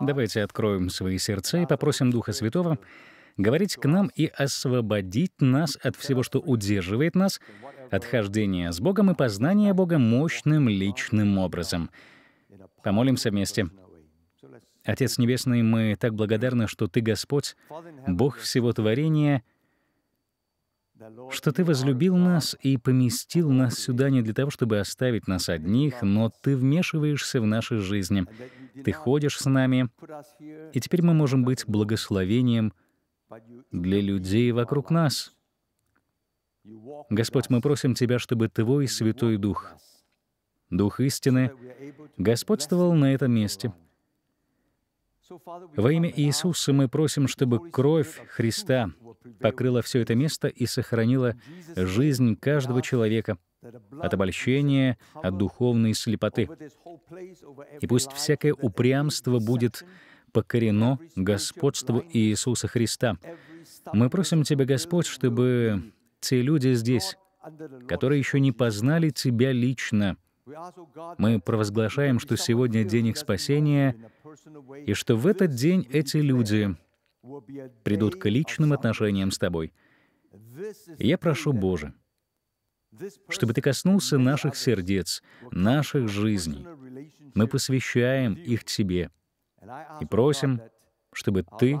Давайте откроем свои сердца и попросим Духа Святого говорить к нам и освободить нас от всего, что удерживает нас, от хождения с Богом и познания Бога мощным личным образом. Помолимся вместе. Отец Небесный, мы так благодарны, что Ты Господь, Бог всего творения — что Ты возлюбил нас и поместил нас сюда не для того, чтобы оставить нас одних, но Ты вмешиваешься в наши жизни. Ты ходишь с нами, и теперь мы можем быть благословением для людей вокруг нас. Господь, мы просим Тебя, чтобы Твой Святой Дух, Дух истины, господствовал на этом месте — во имя Иисуса мы просим, чтобы кровь Христа покрыла все это место и сохранила жизнь каждого человека от обольщения, от духовной слепоты. И пусть всякое упрямство будет покорено господству Иисуса Христа. Мы просим Тебя, Господь, чтобы те люди здесь, которые еще не познали Тебя лично, — мы провозглашаем, что сегодня день их спасения, и что в этот день эти люди придут к личным отношениям с Тобой. я прошу, Боже, чтобы Ты коснулся наших сердец, наших жизней. Мы посвящаем их Тебе и просим, чтобы Ты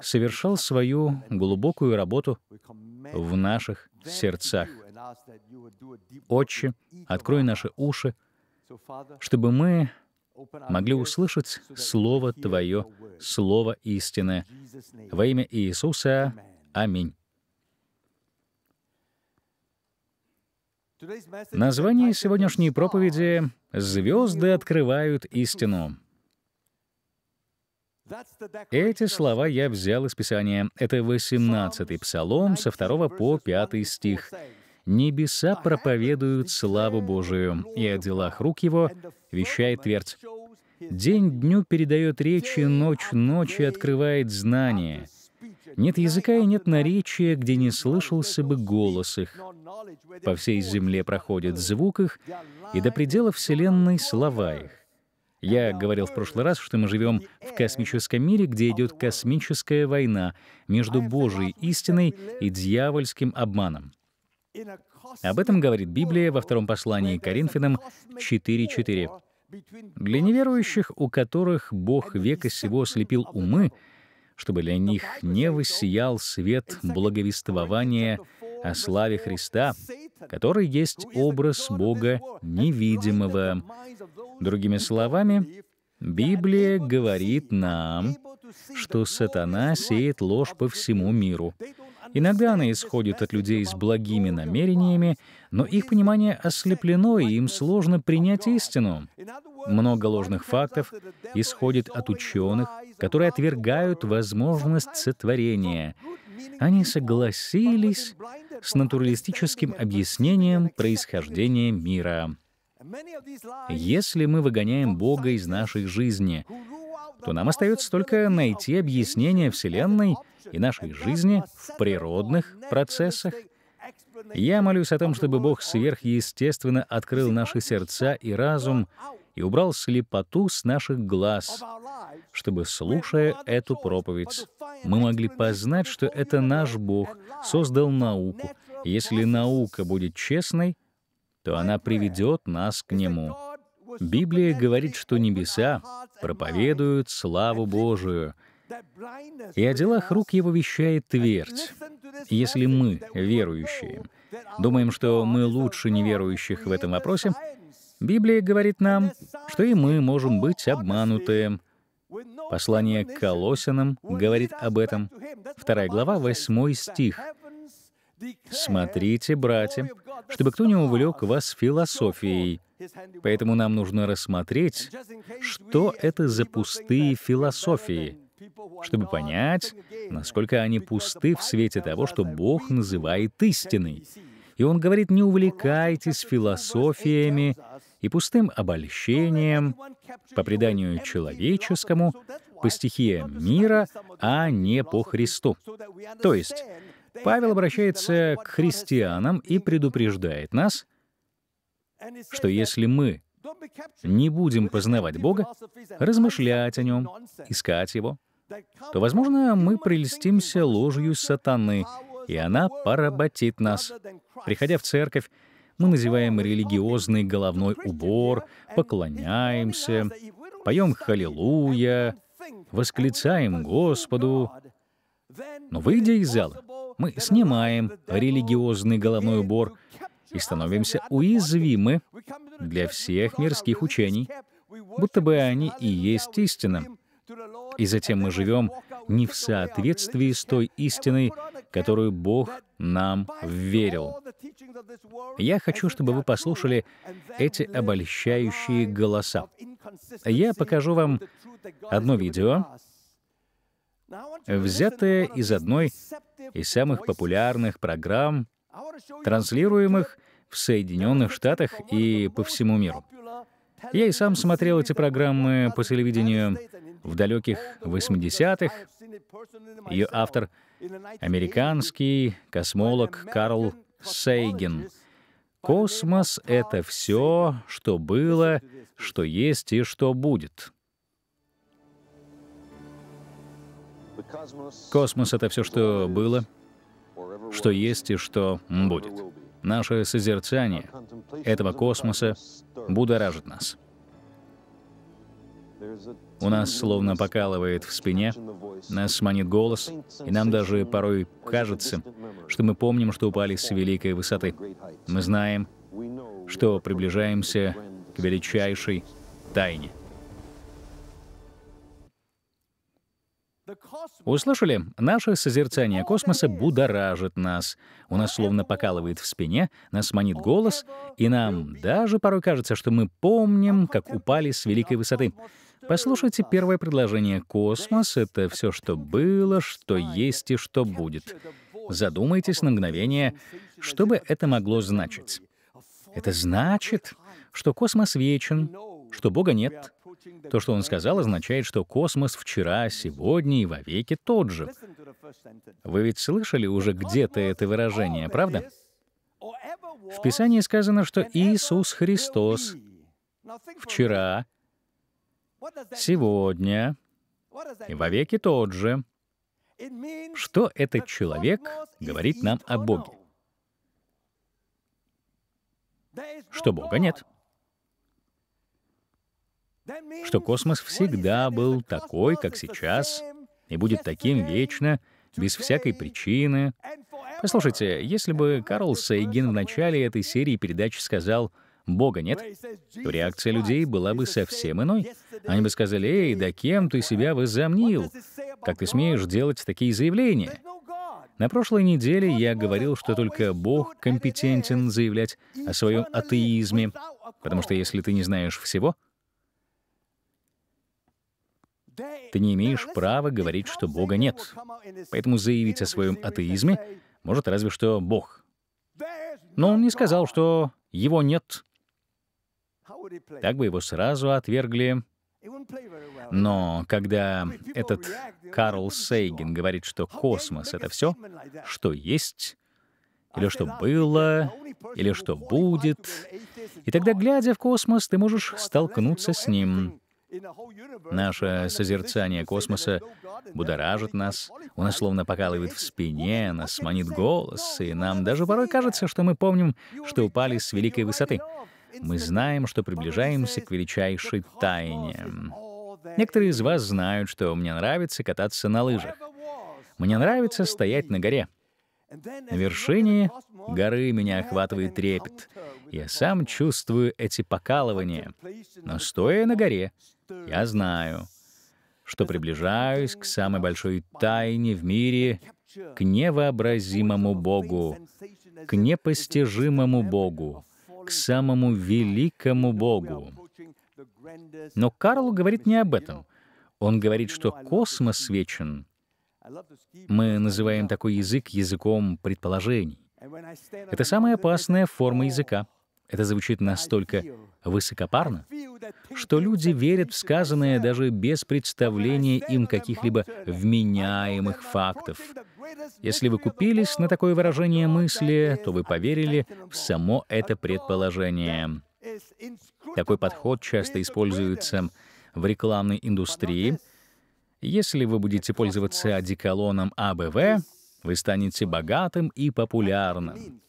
совершал свою глубокую работу в наших сердцах. Отче, открой наши уши, чтобы мы могли услышать Слово Твое, Слово истины. Во имя Иисуса. Аминь. Название сегодняшней проповеди «Звезды открывают истину». Эти слова я взял из Писания. Это 18-й псалом со 2 по 5 стих. Небеса проповедуют славу Божию, и о делах рук его вещает твердь. День дню передает речи, ночь ночи открывает знания. Нет языка и нет наречия, где не слышался бы голос их. По всей земле проходит звук их, и до предела Вселенной слова их. Я говорил в прошлый раз, что мы живем в космическом мире, где идет космическая война между Божьей истиной и дьявольским обманом. Об этом говорит Библия во втором послании к Коринфянам 4.4. «Для неверующих, у которых Бог века сего слепил умы, чтобы для них не воссиял свет благовествования о славе Христа, который есть образ Бога невидимого». Другими словами, Библия говорит нам, что сатана сеет ложь по всему миру. Иногда она исходит от людей с благими намерениями, но их понимание ослеплено, и им сложно принять истину. Много ложных фактов исходит от ученых, которые отвергают возможность сотворения. Они согласились с натуралистическим объяснением происхождения мира. Если мы выгоняем Бога из нашей жизни, то нам остается только найти объяснение Вселенной и нашей жизни в природных процессах. Я молюсь о том, чтобы Бог сверхъестественно открыл наши сердца и разум и убрал слепоту с наших глаз, чтобы, слушая эту проповедь, мы могли познать, что это наш Бог создал науку. Если наука будет честной, то она приведет нас к Нему. Библия говорит, что небеса проповедуют славу Божию, и о делах рук его вещает твердь. Если мы, верующие, думаем, что мы лучше неверующих в этом вопросе, Библия говорит нам, что и мы можем быть обмануты. Послание к Колосинам говорит об этом. Вторая глава, восьмой стих. «Смотрите, братья, чтобы кто не увлек вас философией, поэтому нам нужно рассмотреть, что это за пустые философии, чтобы понять, насколько они пусты в свете того, что Бог называет истиной. И он говорит, не увлекайтесь философиями и пустым обольщением по преданию человеческому, по стихиям мира, а не по Христу. То есть Павел обращается к христианам и предупреждает нас, что если мы не будем познавать Бога, размышлять о Нем, искать Его, то, возможно, мы прельстимся ложью сатаны, и она поработит нас. Приходя в церковь, мы называем религиозный головной убор, поклоняемся, поем «Халилуя», восклицаем Господу. Но выйдя из зала, мы снимаем религиозный головной убор и становимся уязвимы для всех мирских учений, будто бы они и есть истина. И затем мы живем не в соответствии с той истиной, которую Бог нам верил. Я хочу, чтобы вы послушали эти обольщающие голоса. Я покажу вам одно видео, взятое из одной из самых популярных программ, транслируемых в Соединенных Штатах и по всему миру. Я и сам смотрел эти программы по телевидению в далеких 80-х. Ее автор — американский космолог Карл Сейген. «Космос — это все, что было, что есть и что будет». Космос — это все, что было, что есть и что будет. Наше созерцание этого космоса будоражит нас. У нас словно покалывает в спине, нас манит голос, и нам даже порой кажется, что мы помним, что упали с великой высоты. Мы знаем, что приближаемся к величайшей тайне — Услышали? Наше созерцание космоса будоражит нас. У нас словно покалывает в спине, нас манит голос, и нам даже порой кажется, что мы помним, как упали с великой высоты. Послушайте первое предложение «Космос» — это все, что было, что есть и что будет. Задумайтесь на мгновение, что бы это могло значить. Это значит, что космос вечен, что Бога нет, то, что он сказал, означает, что космос вчера, сегодня и вовеки тот же. Вы ведь слышали уже где-то это выражение, правда? В Писании сказано, что Иисус Христос вчера, сегодня и вовеки тот же. Что этот человек говорит нам о Боге? Что Бога нет что космос всегда был такой, как сейчас, и будет таким вечно, без всякой причины. Послушайте, если бы Карл Сейген в начале этой серии передач сказал «Бога нет», то реакция людей была бы совсем иной. Они бы сказали «Эй, да кем ты себя возомнил? Как ты смеешь делать такие заявления?» На прошлой неделе я говорил, что только Бог компетентен заявлять о своем атеизме, потому что если ты не знаешь всего — Ты не имеешь права говорить, что Бога нет. Поэтому заявить о своем атеизме может разве что Бог. Но он не сказал, что его нет. Так бы его сразу отвергли. Но когда этот Карл Сейгин говорит, что космос — это все, что есть, или что было, или что будет, и тогда, глядя в космос, ты можешь столкнуться с ним. Наше созерцание космоса будоражит нас, у нас словно покалывает в спине, нас манит голос, и нам даже порой кажется, что мы помним, что упали с великой высоты. Мы знаем, что приближаемся к величайшей тайне. Некоторые из вас знают, что мне нравится кататься на лыжах. Мне нравится стоять на горе. На вершине горы меня охватывает трепет. Я сам чувствую эти покалывания. Но стоя на горе, я знаю, что приближаюсь к самой большой тайне в мире, к невообразимому Богу, к непостижимому Богу, к самому великому Богу. Но Карл говорит не об этом. Он говорит, что космос вечен. Мы называем такой язык языком предположений. Это самая опасная форма языка. Это звучит настолько высокопарно, что люди верят в сказанное даже без представления им каких-либо вменяемых фактов. Если вы купились на такое выражение мысли, то вы поверили в само это предположение. Такой подход часто используется в рекламной индустрии. Если вы будете пользоваться одеколоном АБВ, вы станете богатым и популярным.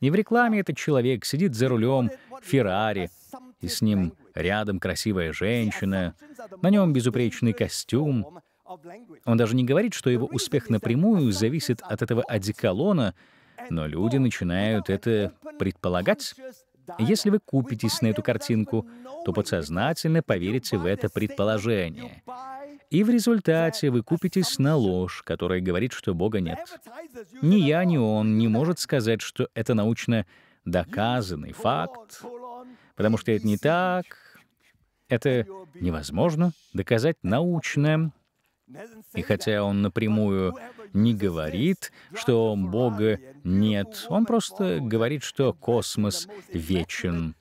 Не в рекламе этот человек сидит за рулем Феррари, и с ним рядом красивая женщина, на нем безупречный костюм. Он даже не говорит, что его успех напрямую зависит от этого одеколона, но люди начинают это предполагать. Если вы купитесь на эту картинку, то подсознательно поверите в это предположение. И в результате вы купитесь на ложь, которая говорит, что Бога нет. Ни я, ни он не может сказать, что это научно доказанный факт, потому что это не так, это невозможно доказать научно. И хотя он напрямую не говорит, что Бога нет, он просто говорит, что космос вечен.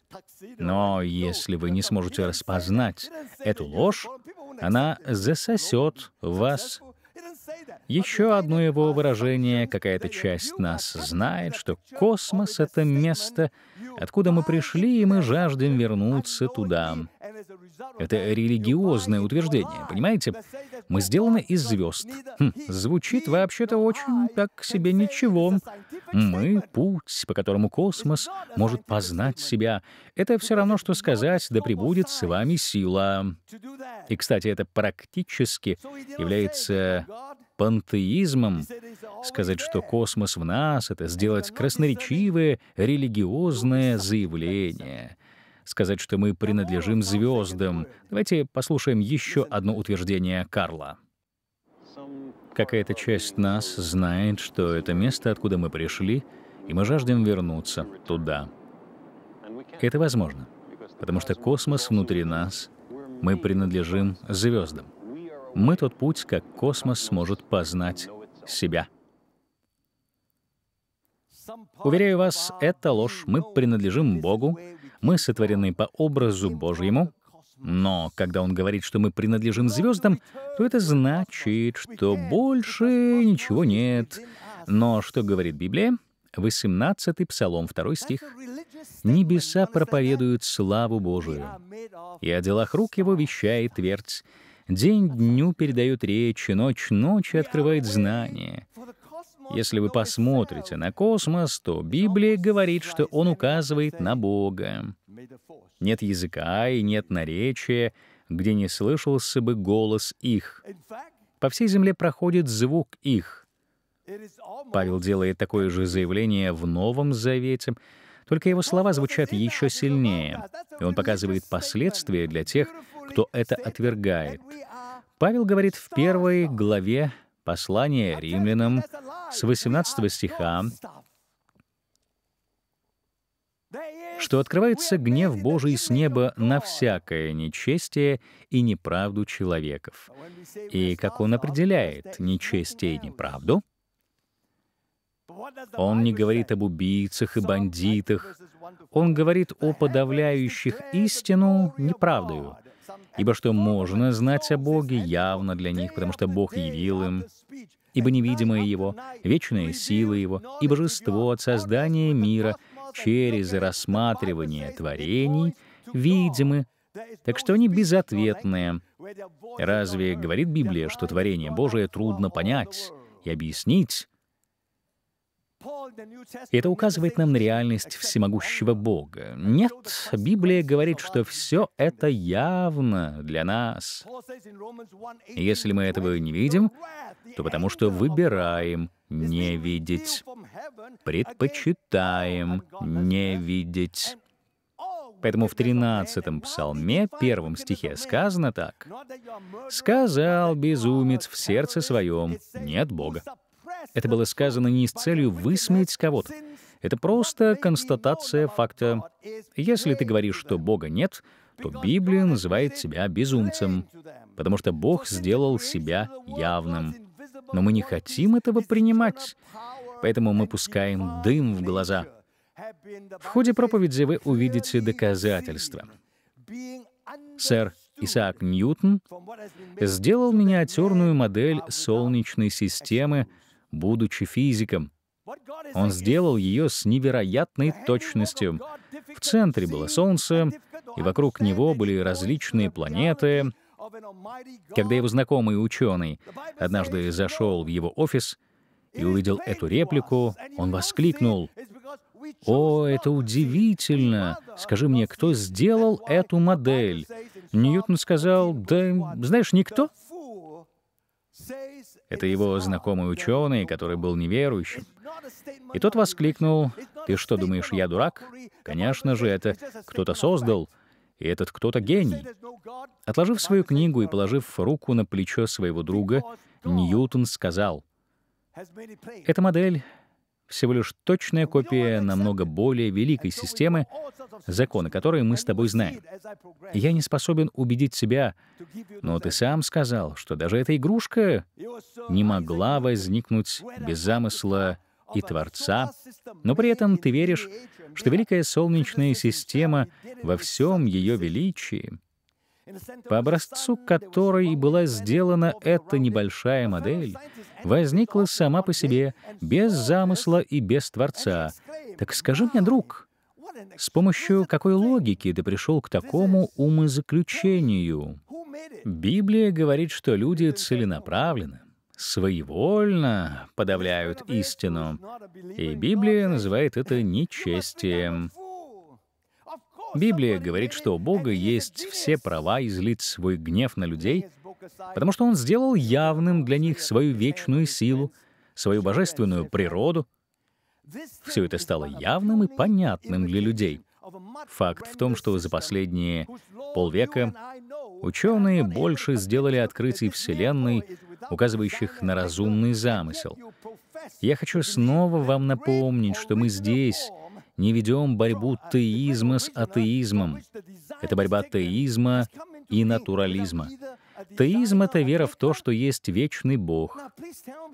Но если вы не сможете распознать эту ложь, она засосет вас. Еще одно его выражение, какая-то часть нас знает, что космос — это место — откуда мы пришли, и мы жаждем вернуться туда. Это религиозное утверждение, понимаете? Мы сделаны из звезд. Хм, звучит вообще-то очень так себе ничего. Мы — путь, по которому космос может познать себя. Это все равно, что сказать «да прибудет с вами сила». И, кстати, это практически является пантеизмом. Сказать, что космос в нас — это сделать красноречивое религиозное заявление. Сказать, что мы принадлежим звездам. Давайте послушаем еще одно утверждение Карла. Какая-то часть нас знает, что это место, откуда мы пришли, и мы жаждем вернуться туда. Это возможно, потому что космос внутри нас, мы принадлежим звездам мы тот путь, как космос сможет познать себя. Уверяю вас, это ложь. Мы принадлежим Богу, мы сотворены по образу Божьему, но когда он говорит, что мы принадлежим звездам, то это значит, что больше ничего нет. Но что говорит Библия? 18 Псалом, 2 стих. «Небеса проповедуют славу Божию, и о делах рук его вещает твердь. День дню передает речи, ночь ночи открывает знания. Если вы посмотрите на космос, то Библия говорит, что он указывает на Бога. Нет языка и нет наречия, где не слышался бы голос их. По всей земле проходит звук их. Павел делает такое же заявление в Новом Завете, только его слова звучат еще сильнее, и он показывает последствия для тех, кто это отвергает. Павел говорит в первой главе послания римлянам с 18 стиха, что открывается гнев Божий с неба на всякое нечестие и неправду человеков. И как он определяет нечестие и неправду, он не говорит об убийцах и бандитах, он говорит о подавляющих истину неправдою, Ибо что можно знать о Боге, явно для них, потому что Бог явил им. Ибо невидимые Его, вечная сила Его и Божество от создания мира через рассматривание творений видимы, так что они безответные. Разве говорит Библия, что творение Божие трудно понять и объяснить, это указывает нам на реальность всемогущего Бога. Нет, Библия говорит, что все это явно для нас. Если мы этого не видим, то потому что выбираем не видеть, предпочитаем не видеть. Поэтому в 13-м псалме, первом стихе, сказано так. «Сказал безумец в сердце своем, нет Бога». Это было сказано не с целью высмеять кого-то. Это просто констатация факта. Если ты говоришь, что Бога нет, то Библия называет тебя безумцем, потому что Бог сделал себя явным. Но мы не хотим этого принимать, поэтому мы пускаем дым в глаза. В ходе проповеди вы увидите доказательства. Сэр Исаак Ньютон сделал миниатюрную модель Солнечной системы будучи физиком. Он сделал ее с невероятной точностью. В центре было Солнце, и вокруг него были различные планеты. Когда его знакомый ученый однажды зашел в его офис и увидел эту реплику, он воскликнул «О, это удивительно! Скажи мне, кто сделал эту модель?» Ньютон сказал, «Да, знаешь, никто. Это его знакомый ученый, который был неверующим. И тот воскликнул, «Ты что, думаешь, я дурак? Конечно же, это кто-то создал, и этот кто-то гений». Отложив свою книгу и положив руку на плечо своего друга, Ньютон сказал, «Эта модель всего лишь точная копия намного более великой системы, законы которой мы с тобой знаем. Я не способен убедить себя, но ты сам сказал, что даже эта игрушка не могла возникнуть без замысла и Творца, но при этом ты веришь, что Великая Солнечная система во всем ее величии — по образцу которой была сделана эта небольшая модель, возникла сама по себе, без замысла и без Творца. Так скажи мне, друг, с помощью какой логики ты пришел к такому умозаключению? Библия говорит, что люди целенаправленно, своевольно подавляют истину, и Библия называет это нечестием. Библия говорит, что у Бога есть все права излить свой гнев на людей, потому что Он сделал явным для них свою вечную силу, свою божественную природу. Все это стало явным и понятным для людей. Факт в том, что за последние полвека ученые больше сделали открытий Вселенной, указывающих на разумный замысел. Я хочу снова вам напомнить, что мы здесь — не ведем борьбу теизма с атеизмом. Это борьба теизма и натурализма. Теизм — это вера в то, что есть вечный Бог,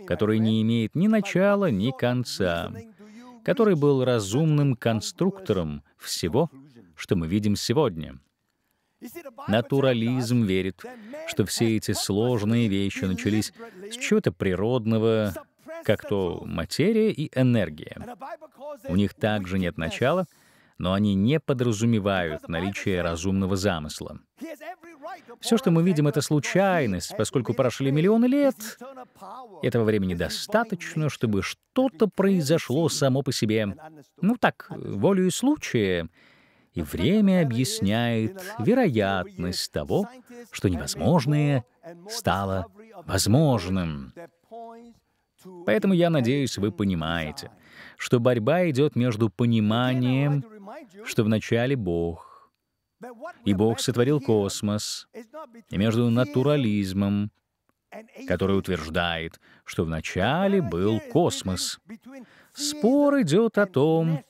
который не имеет ни начала, ни конца, который был разумным конструктором всего, что мы видим сегодня. Натурализм верит, что все эти сложные вещи начались с чего-то природного, как то материя и энергия. У них также нет начала, но они не подразумевают наличие разумного замысла. Все, что мы видим, это случайность, поскольку прошли миллионы лет. Этого времени достаточно, чтобы что-то произошло само по себе. Ну так, волю и случая. И время объясняет вероятность того, что невозможное стало возможным. Поэтому я надеюсь, вы понимаете, что борьба идет между пониманием, что вначале Бог, и Бог сотворил космос, и между натурализмом, который утверждает, что вначале был космос. Спор идет о том,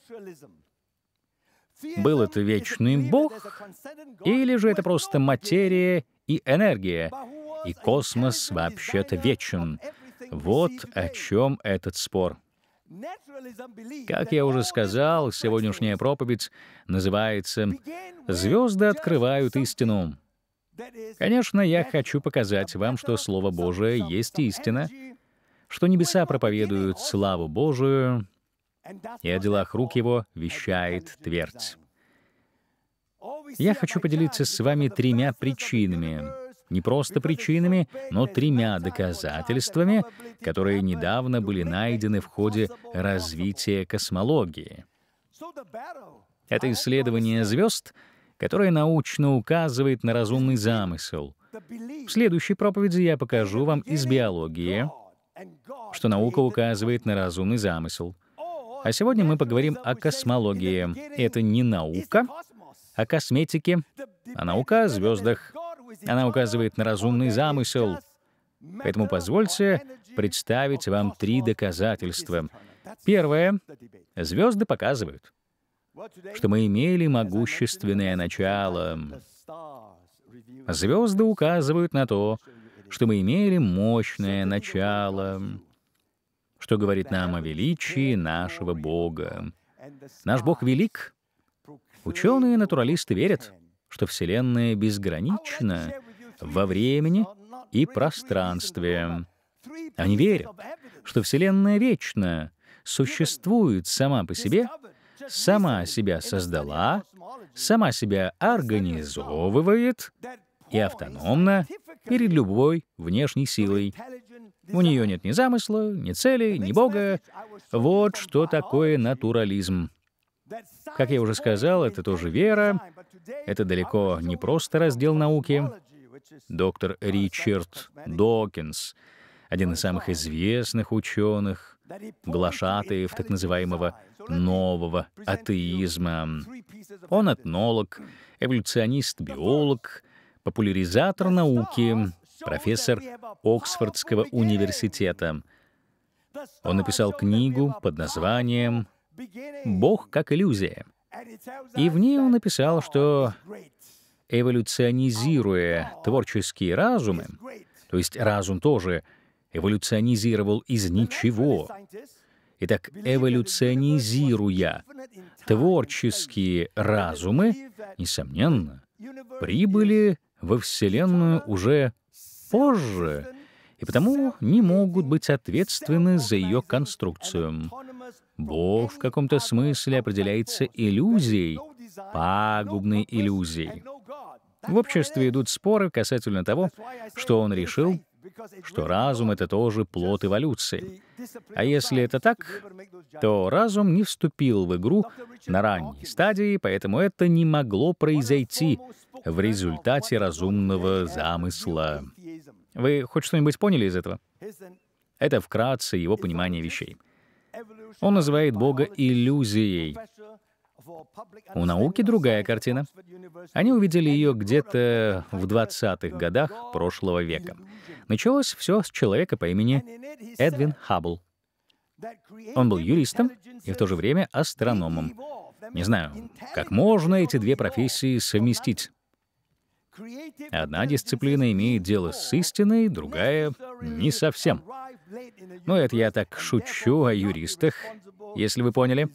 был это вечный Бог, или же это просто материя и энергия, и космос вообще-то вечен. Вот о чем этот спор. Как я уже сказал, сегодняшняя проповедь называется «Звезды открывают истину». Конечно, я хочу показать вам, что Слово Божие есть истина, что небеса проповедуют славу Божию, и о делах рук его вещает твердь. Я хочу поделиться с вами тремя причинами, не просто причинами, но тремя доказательствами, которые недавно были найдены в ходе развития космологии. Это исследование звезд, которое научно указывает на разумный замысел. В следующей проповеди я покажу вам из биологии, что наука указывает на разумный замысел. А сегодня мы поговорим о космологии. Это не наука о а косметике, а наука о звездах. Она указывает на разумный замысел. Поэтому позвольте представить вам три доказательства. Первое. Звезды показывают, что мы имели могущественное начало. Звезды указывают на то, что мы имели мощное начало, что говорит нам о величии нашего Бога. Наш Бог велик. Ученые-натуралисты верят — что Вселенная безгранична во времени и пространстве. Они верят, что Вселенная вечна, существует сама по себе, сама себя создала, сама себя организовывает и автономна перед любой внешней силой. У нее нет ни замысла, ни цели, ни Бога. Вот что такое натурализм. Как я уже сказал, это тоже вера. Это далеко не просто раздел науки. Доктор Ричард Докинс, один из самых известных ученых, в так называемого нового атеизма. Он этнолог, эволюционист, биолог, популяризатор науки, профессор Оксфордского университета. Он написал книгу под названием Бог как иллюзия. И в ней он написал, что эволюционизируя творческие разумы, то есть разум тоже эволюционизировал из ничего. Итак, эволюционизируя творческие разумы, несомненно, прибыли во Вселенную уже позже, и потому не могут быть ответственны за ее конструкцию. Бог в каком-то смысле определяется иллюзией, пагубной иллюзией. В обществе идут споры касательно того, что он решил, что разум — это тоже плод эволюции. А если это так, то разум не вступил в игру на ранней стадии, поэтому это не могло произойти в результате разумного замысла. Вы хоть что-нибудь поняли из этого? Это вкратце его понимание вещей. Он называет Бога иллюзией. У науки другая картина. Они увидели ее где-то в 20-х годах прошлого века. Началось все с человека по имени Эдвин Хаббл. Он был юристом и в то же время астрономом. Не знаю, как можно эти две профессии совместить. Одна дисциплина имеет дело с истиной, другая — не совсем. Но ну, это я так шучу о юристах, если вы поняли.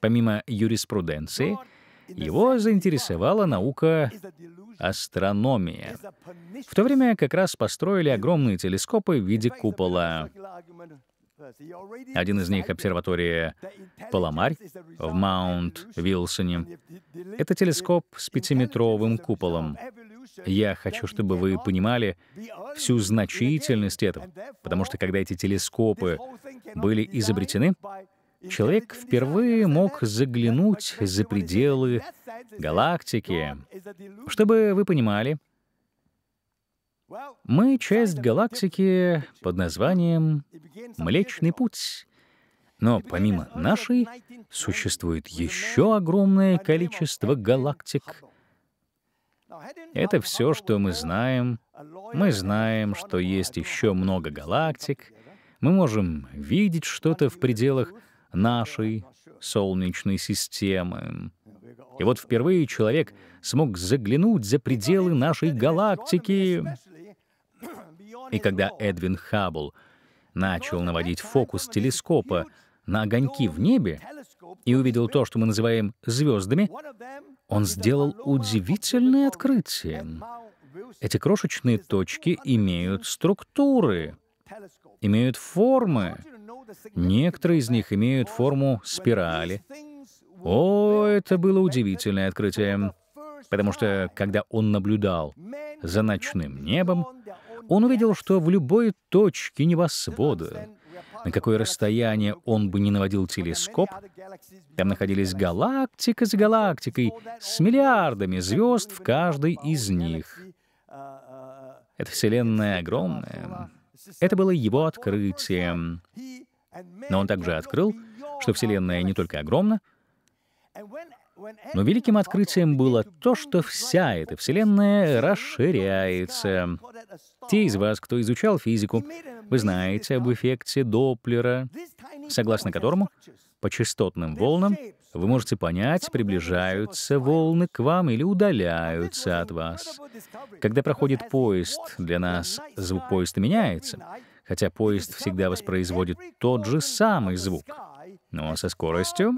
Помимо юриспруденции, его заинтересовала наука астрономия. В то время как раз построили огромные телескопы в виде купола. Один из них — обсерватория Паламарь в Маунт-Вилсоне. Это телескоп с пятиметровым куполом. Я хочу, чтобы вы понимали всю значительность этого, потому что когда эти телескопы были изобретены, человек впервые мог заглянуть за пределы галактики. Чтобы вы понимали, мы часть галактики под названием Млечный Путь. Но помимо нашей существует еще огромное количество галактик. Это все, что мы знаем. Мы знаем, что есть еще много галактик. Мы можем видеть что-то в пределах нашей Солнечной системы. И вот впервые человек смог заглянуть за пределы нашей галактики. И когда Эдвин Хаббл начал наводить фокус телескопа на огоньки в небе и увидел то, что мы называем звездами, он сделал удивительное открытие. Эти крошечные точки имеют структуры, имеют формы. Некоторые из них имеют форму спирали. О, это было удивительное открытие, потому что когда он наблюдал за ночным небом, он увидел, что в любой точке небосвода, на какое расстояние он бы не наводил телескоп, там находились галактика за галактикой с миллиардами звезд в каждой из них. Эта Вселенная огромная. Это было его открытием. Но он также открыл, что Вселенная не только огромна, но великим открытием было то, что вся эта Вселенная расширяется. Те из вас, кто изучал физику, вы знаете об эффекте Доплера, согласно которому по частотным волнам вы можете понять, приближаются волны к вам или удаляются от вас. Когда проходит поезд, для нас звук поезда меняется, хотя поезд всегда воспроизводит тот же самый звук — но со скоростью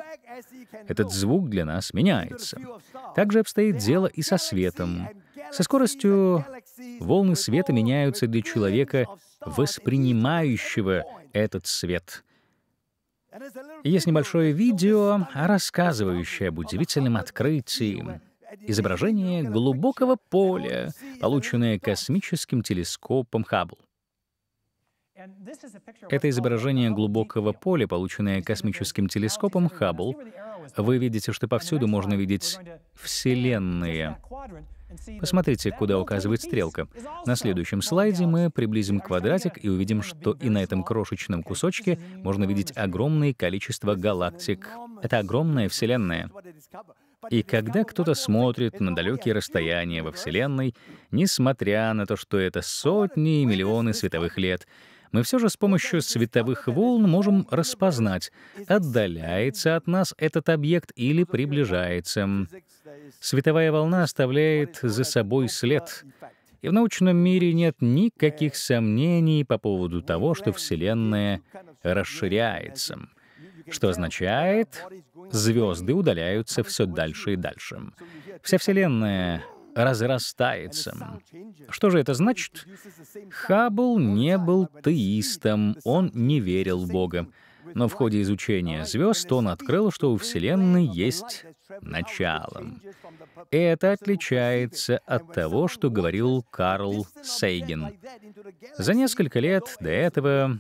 этот звук для нас меняется. Также обстоит дело и со светом. Со скоростью волны света меняются для человека, воспринимающего этот свет. Есть небольшое видео, рассказывающее об удивительном открытии. Изображение глубокого поля, полученное космическим телескопом Хаббл. Это изображение глубокого поля, полученное космическим телескопом Хаббл. Вы видите, что повсюду можно видеть Вселенные. Посмотрите, куда указывает стрелка. На следующем слайде мы приблизим квадратик и увидим, что и на этом крошечном кусочке можно видеть огромное количество галактик. Это огромная Вселенная. И когда кто-то смотрит на далекие расстояния во Вселенной, несмотря на то, что это сотни и миллионы световых лет, мы все же с помощью световых волн можем распознать, отдаляется от нас этот объект или приближается. Световая волна оставляет за собой след. И в научном мире нет никаких сомнений по поводу того, что Вселенная расширяется, что означает, звезды удаляются все дальше и дальше. Вся Вселенная разрастается. Что же это значит? Хаббл не был теистом, он не верил в Бога. Но в ходе изучения звезд он открыл, что у Вселенной есть начало. Это отличается от того, что говорил Карл Сейген. За несколько лет до этого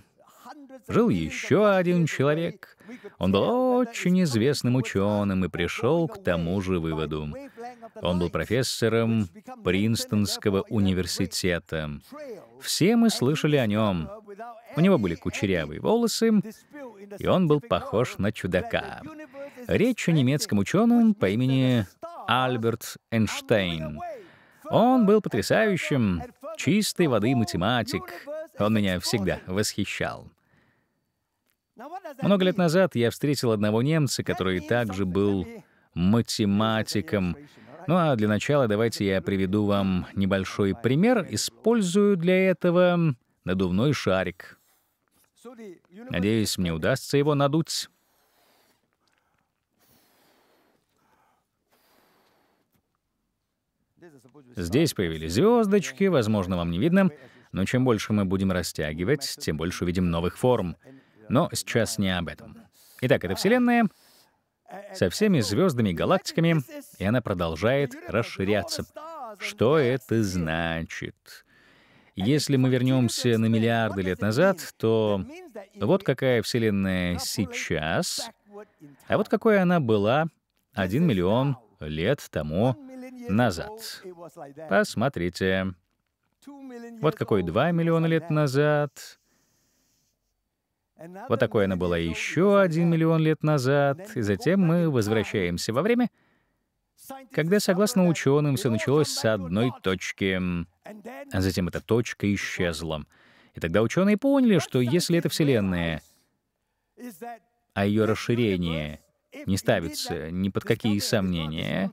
Жил еще один человек. Он был очень известным ученым и пришел к тому же выводу. Он был профессором Принстонского университета. Все мы слышали о нем. У него были кучерявые волосы, и он был похож на чудака. Речь о немецком ученом по имени Альберт Эйнштейн. Он был потрясающим, чистой воды математик. Он меня всегда восхищал. Много лет назад я встретил одного немца, который также был математиком. Ну а для начала давайте я приведу вам небольшой пример. Использую для этого надувной шарик. Надеюсь, мне удастся его надуть. Здесь появились звездочки, возможно, вам не видно, но чем больше мы будем растягивать, тем больше увидим новых форм. Но сейчас не об этом. Итак, это Вселенная со всеми звездами, галактиками, и она продолжает расширяться. Что это значит? Если мы вернемся на миллиарды лет назад, то вот какая Вселенная сейчас, а вот какой она была 1 миллион лет тому назад. Посмотрите. Вот какой 2 миллиона лет назад, вот такой она была еще один миллион лет назад, и затем мы возвращаемся во время, когда, согласно ученым, все началось с одной точки, а затем эта точка исчезла. И тогда ученые поняли, что если эта Вселенная, а ее расширение не ставится ни под какие сомнения,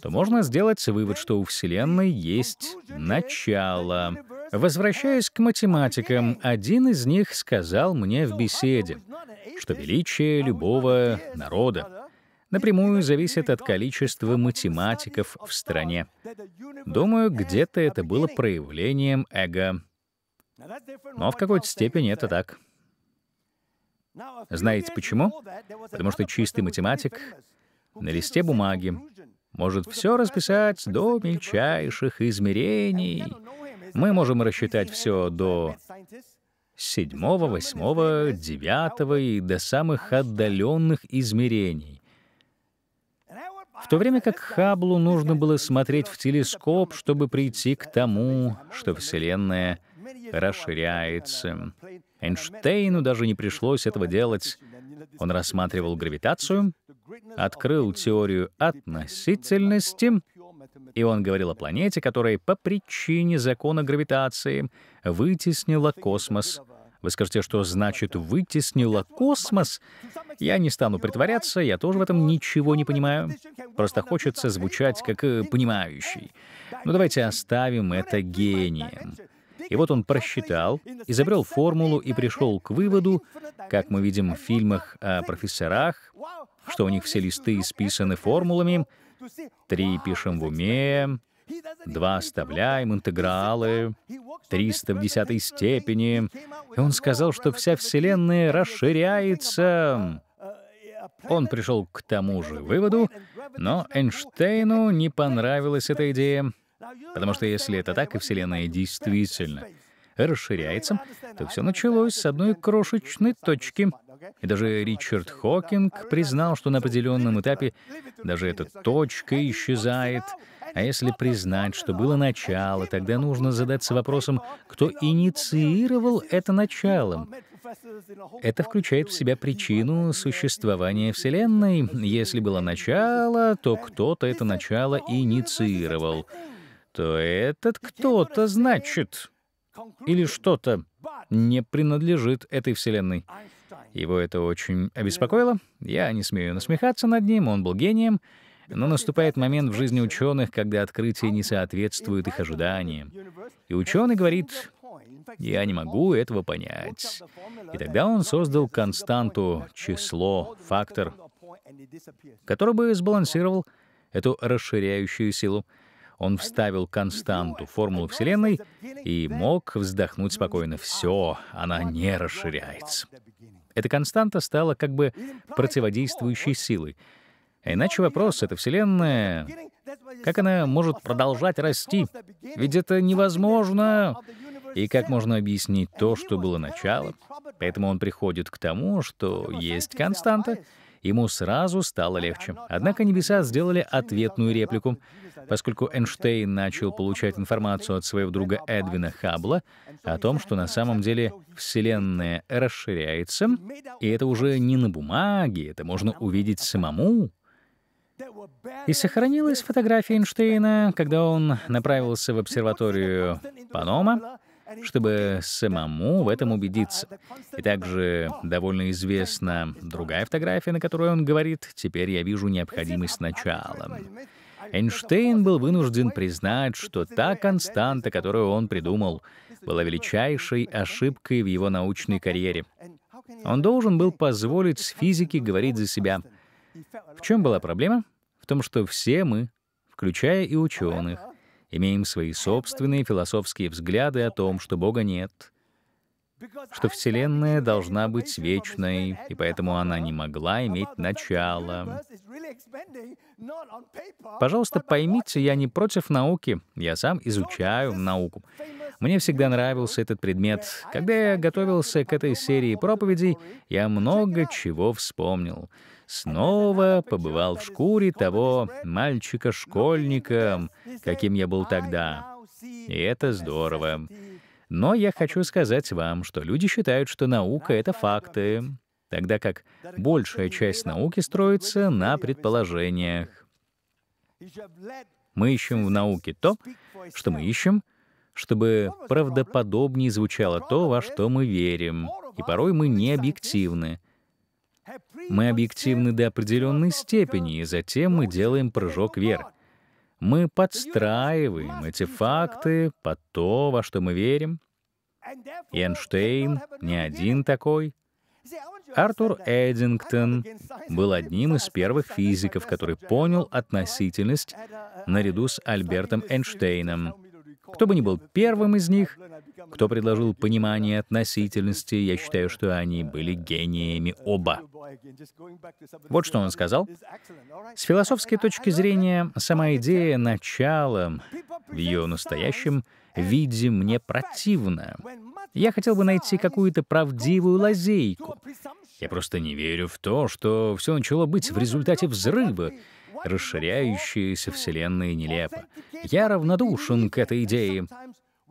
то можно сделать вывод, что у Вселенной есть начало — Возвращаясь к математикам, один из них сказал мне в беседе, что величие любого народа напрямую зависит от количества математиков в стране. Думаю, где-то это было проявлением эго. Но в какой-то степени это так. Знаете почему? Потому что чистый математик на листе бумаги может все расписать до мельчайших измерений мы можем рассчитать все до седьмого, восьмого, девятого и до самых отдаленных измерений. В то время как Хаблу нужно было смотреть в телескоп, чтобы прийти к тому, что Вселенная расширяется. Эйнштейну даже не пришлось этого делать. Он рассматривал гравитацию, открыл теорию относительности и он говорил о планете, которая по причине закона гравитации вытеснила космос. Вы скажете, что значит «вытеснила космос»? Я не стану притворяться, я тоже в этом ничего не понимаю. Просто хочется звучать как э, понимающий. Но ну, давайте оставим это гением. И вот он просчитал, изобрел формулу и пришел к выводу, как мы видим в фильмах о профессорах, что у них все листы исписаны формулами — Три пишем в уме, два оставляем, интегралы, триста в десятой степени. И он сказал, что вся Вселенная расширяется. Он пришел к тому же выводу, но Эйнштейну не понравилась эта идея, потому что если это так, и Вселенная действительно — расширяется, то все началось с одной крошечной точки. И даже Ричард Хокинг признал, что на определенном этапе даже эта точка исчезает. А если признать, что было начало, тогда нужно задаться вопросом, кто инициировал это началом. Это включает в себя причину существования Вселенной. Если было начало, то кто-то это начало инициировал. То этот кто-то значит или что-то не принадлежит этой Вселенной. Его это очень обеспокоило. Я не смею насмехаться над ним, он был гением. Но наступает момент в жизни ученых, когда открытие не соответствует их ожиданиям. И ученый говорит, я не могу этого понять. И тогда он создал константу число, фактор, который бы сбалансировал эту расширяющую силу. Он вставил константу формулу Вселенной и мог вздохнуть спокойно. Все, она не расширяется. Эта константа стала как бы противодействующей силой. Иначе вопрос — эта Вселенная, как она может продолжать расти? Ведь это невозможно. И как можно объяснить то, что было начало? Поэтому он приходит к тому, что есть константа, ему сразу стало легче. Однако небеса сделали ответную реплику поскольку Эйнштейн начал получать информацию от своего друга Эдвина Хаббла о том, что на самом деле Вселенная расширяется, и это уже не на бумаге, это можно увидеть самому. И сохранилась фотография Эйнштейна, когда он направился в обсерваторию Панома, чтобы самому в этом убедиться. И также довольно известна другая фотография, на которой он говорит, «Теперь я вижу необходимость начала». Эйнштейн был вынужден признать, что та константа, которую он придумал, была величайшей ошибкой в его научной карьере. Он должен был позволить физике говорить за себя. В чем была проблема? В том, что все мы, включая и ученых, имеем свои собственные философские взгляды о том, что Бога нет — что Вселенная должна быть вечной, и поэтому она не могла иметь начала. Пожалуйста, поймите, я не против науки, я сам изучаю науку. Мне всегда нравился этот предмет. Когда я готовился к этой серии проповедей, я много чего вспомнил. Снова побывал в шкуре того мальчика-школьника, каким я был тогда. И это здорово. Но я хочу сказать вам, что люди считают, что наука — это факты, тогда как большая часть науки строится на предположениях. Мы ищем в науке то, что мы ищем, чтобы правдоподобнее звучало то, во что мы верим. И порой мы не объективны. Мы объективны до определенной степени, и затем мы делаем прыжок вверх. Мы подстраиваем эти факты под то, во что мы верим. И Эйнштейн не один такой. Артур Эдингтон был одним из первых физиков, который понял относительность uh, наряду с uh, Альбертом Эйнштейном. Кто бы ни был первым из них, кто предложил понимание относительности, я считаю, что они были гениями оба. Вот что он сказал. С философской точки зрения, сама идея начала в ее настоящем виде мне противна. Я хотел бы найти какую-то правдивую лазейку. Я просто не верю в то, что все начало быть в результате взрыва, расширяющейся вселенной нелепо. Я равнодушен к этой идее.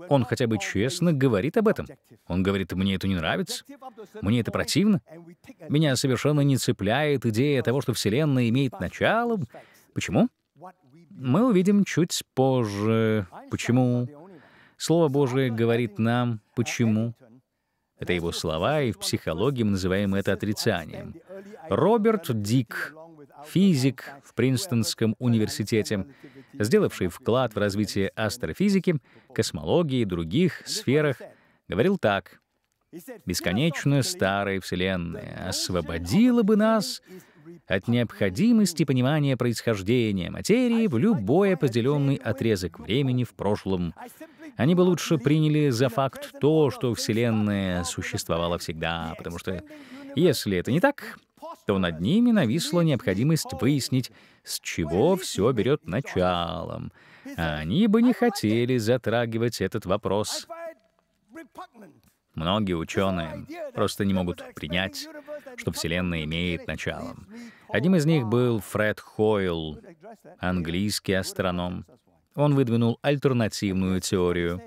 Он хотя бы честно говорит об этом. Он говорит, мне это не нравится, мне это противно. Меня совершенно не цепляет идея того, что Вселенная имеет начало. Почему? Мы увидим чуть позже. Почему? Слово Божие говорит нам «почему». Это его слова, и в психологии мы называем это отрицанием. Роберт Дик физик в Принстонском университете, сделавший вклад в развитие астрофизики, космологии и других сферах, говорил так. «Бесконечно старая Вселенная освободила бы нас от необходимости понимания происхождения материи в любой определенный отрезок времени в прошлом. Они бы лучше приняли за факт то, что Вселенная существовала всегда, потому что если это не так, то над ними нависла необходимость выяснить, с чего все берет началом. они бы не хотели затрагивать этот вопрос. Многие ученые просто не могут принять, что Вселенная имеет начало. Одним из них был Фред Хойл, английский астроном. Он выдвинул альтернативную теорию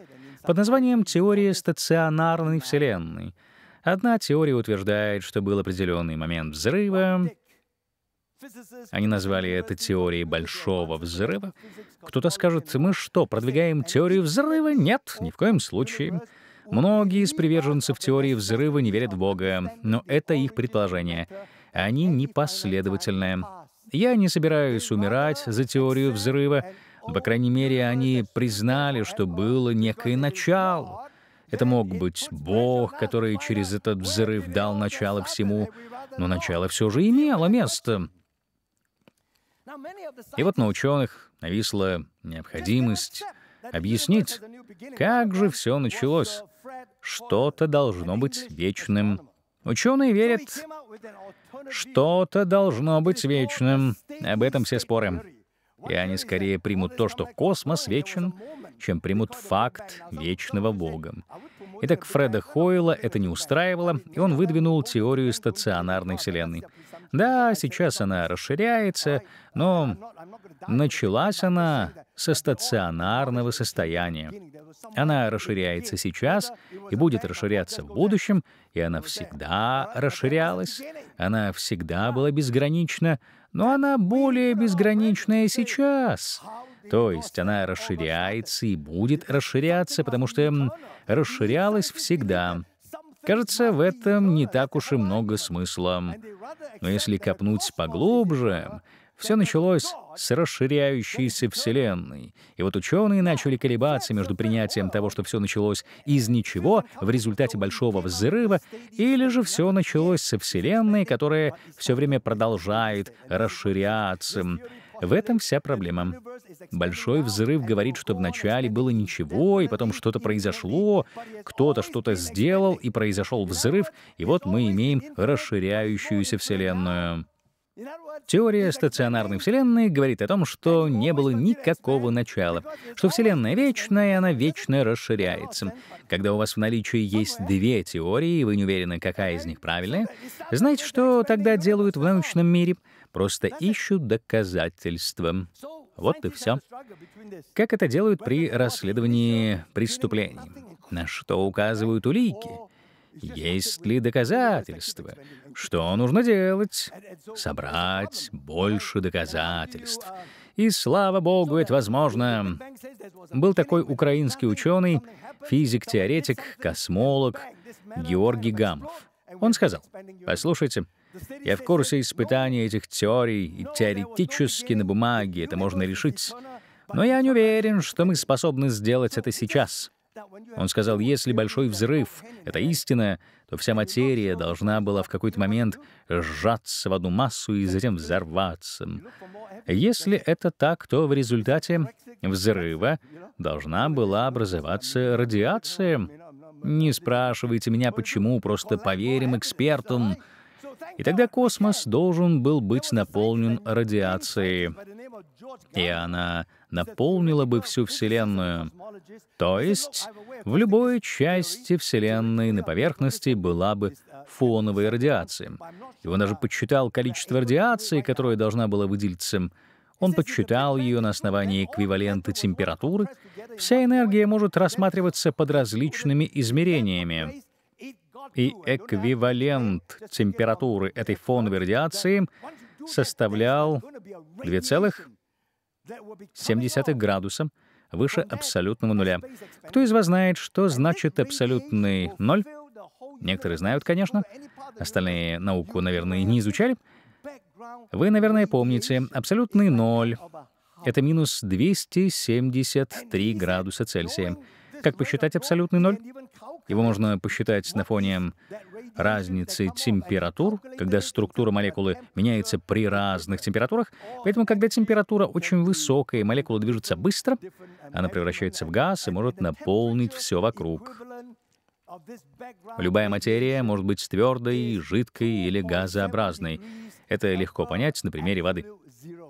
под названием «Теория стационарной Вселенной», Одна теория утверждает, что был определенный момент взрыва. Они назвали это теорией большого взрыва. Кто-то скажет, мы что, продвигаем теорию взрыва? Нет, ни в коем случае. Многие из приверженцев теории взрыва не верят в Бога, но это их предположение. Они непоследовательны. Я не собираюсь умирать за теорию взрыва. По крайней мере, они признали, что было некое начало. Это мог быть Бог, который через этот взрыв дал начало всему, но начало все же имело место. И вот на ученых нависла необходимость объяснить, как же все началось. Что-то должно быть вечным. Ученые верят, что-то должно быть вечным. Об этом все споры. И они скорее примут то, что космос вечен, чем примут факт вечного Бога. Итак, Фреда Хойла это не устраивало, и он выдвинул теорию стационарной Вселенной. Да, сейчас она расширяется, но началась она со стационарного состояния. Она расширяется сейчас и будет расширяться в будущем, и она всегда расширялась, она всегда была безгранична, но она более безграничная сейчас. То есть она расширяется и будет расширяться, потому что расширялась всегда. Кажется, в этом не так уж и много смысла. Но если копнуть поглубже, все началось с расширяющейся Вселенной. И вот ученые начали колебаться между принятием того, что все началось из ничего в результате большого взрыва, или же все началось со Вселенной, которая все время продолжает расширяться. В этом вся проблема. Большой взрыв говорит, что вначале было ничего, и потом что-то произошло, кто-то что-то сделал, и произошел взрыв, и вот мы имеем расширяющуюся Вселенную. Теория стационарной Вселенной говорит о том, что не было никакого начала, что Вселенная вечная, и она вечно расширяется. Когда у вас в наличии есть две теории, и вы не уверены, какая из них правильная, знаете, что тогда делают в научном мире — просто ищут доказательства. Вот и все. Как это делают при расследовании преступлений? На что указывают улики? Есть ли доказательства? Что нужно делать? Собрать больше доказательств. Uh, и слава богу, это возможно. Был такой украинский ученый, физик-теоретик, космолог Георгий Гамов. Он сказал, послушайте, я в курсе испытаний этих теорий, и теоретически на бумаге это можно решить. Но я не уверен, что мы способны сделать это сейчас. Он сказал, если большой взрыв — это истина, то вся материя должна была в какой-то момент сжаться в одну массу и затем взорваться. Если это так, то в результате взрыва должна была образоваться радиация. Не спрашивайте меня, почему, просто поверим экспертам — и тогда космос должен был быть наполнен радиацией. И она наполнила бы всю Вселенную. То есть в любой части Вселенной на поверхности была бы фоновая радиация. И он даже подсчитал количество радиации, которая должна была выделиться. Он подсчитал ее на основании эквивалента температуры. Вся энергия может рассматриваться под различными измерениями и эквивалент температуры этой фоновой радиации составлял 2,7 градуса выше абсолютного нуля. Кто из вас знает, что значит абсолютный ноль? Некоторые знают, конечно. Остальные науку, наверное, не изучали. Вы, наверное, помните, абсолютный ноль — это минус 273 градуса Цельсия. Как посчитать абсолютный ноль? Его можно посчитать на фоне разницы температур, когда структура молекулы меняется при разных температурах. Поэтому, когда температура очень высокая, и молекула движется быстро, она превращается в газ и может наполнить все вокруг. Любая материя может быть твердой, жидкой или газообразной. Это легко понять на примере воды.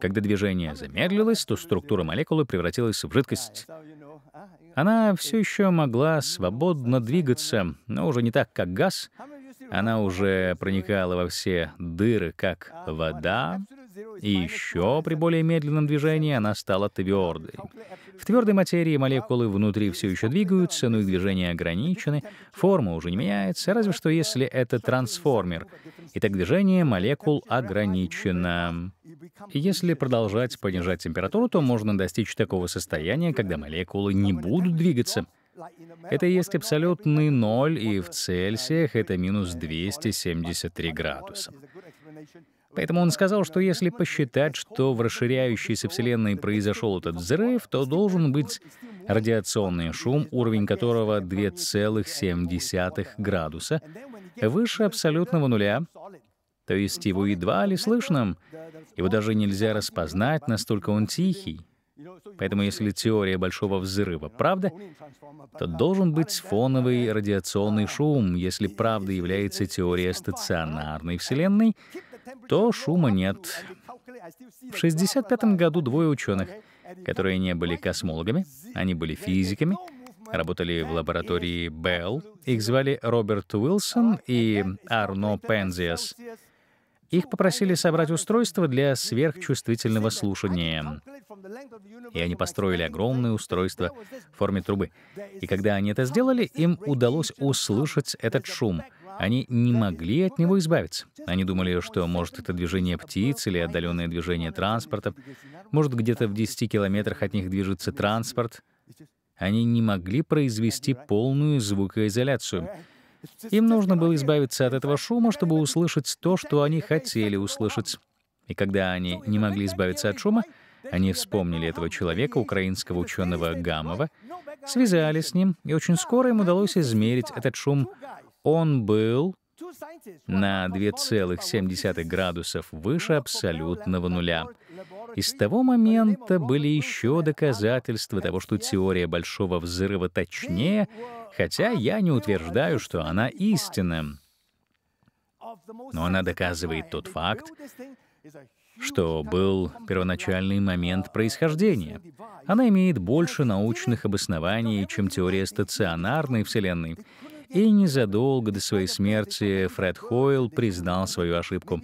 Когда движение замедлилось, то структура молекулы превратилась в жидкость. Она все еще могла свободно двигаться, но уже не так, как газ. Она уже проникала во все дыры, как вода. И еще при более медленном движении она стала твердой. В твердой материи молекулы внутри все еще двигаются, но их движения ограничены, форма уже не меняется, разве что если это трансформер. Итак, движение молекул ограничено. если продолжать понижать температуру, то можно достичь такого состояния, когда молекулы не будут двигаться. Это и есть абсолютный ноль, и в Цельсиях это минус 273 градуса. Поэтому он сказал, что если посчитать, что в расширяющейся Вселенной произошел этот взрыв, то должен быть радиационный шум, уровень которого 2,7 градуса, выше абсолютного нуля, то есть его едва ли слышно, его даже нельзя распознать, настолько он тихий. Поэтому если теория большого взрыва правда, то должен быть фоновый радиационный шум. Если правда является теория стационарной Вселенной — то шума нет. В 1965 году двое ученых, которые не были космологами, они были физиками, работали в лаборатории Белл. Их звали Роберт Уилсон и Арно Пензиас. Их попросили собрать устройство для сверхчувствительного слушания. И они построили огромное устройство в форме трубы. И когда они это сделали, им удалось услышать этот шум — они не могли от него избавиться. Они думали, что, может, это движение птиц или отдаленное движение транспорта, может, где-то в 10 километрах от них движется транспорт. Они не могли произвести полную звукоизоляцию. Им нужно было избавиться от этого шума, чтобы услышать то, что они хотели услышать. И когда они не могли избавиться от шума, они вспомнили этого человека, украинского ученого Гамова, связались с ним, и очень скоро им удалось измерить этот шум он был на 2,7 градусов выше абсолютного нуля. И с того момента были еще доказательства того, что теория Большого Взрыва точнее, хотя я не утверждаю, что она истинна. Но она доказывает тот факт, что был первоначальный момент происхождения. Она имеет больше научных обоснований, чем теория стационарной Вселенной, и незадолго до своей смерти Фред Хойл признал свою ошибку.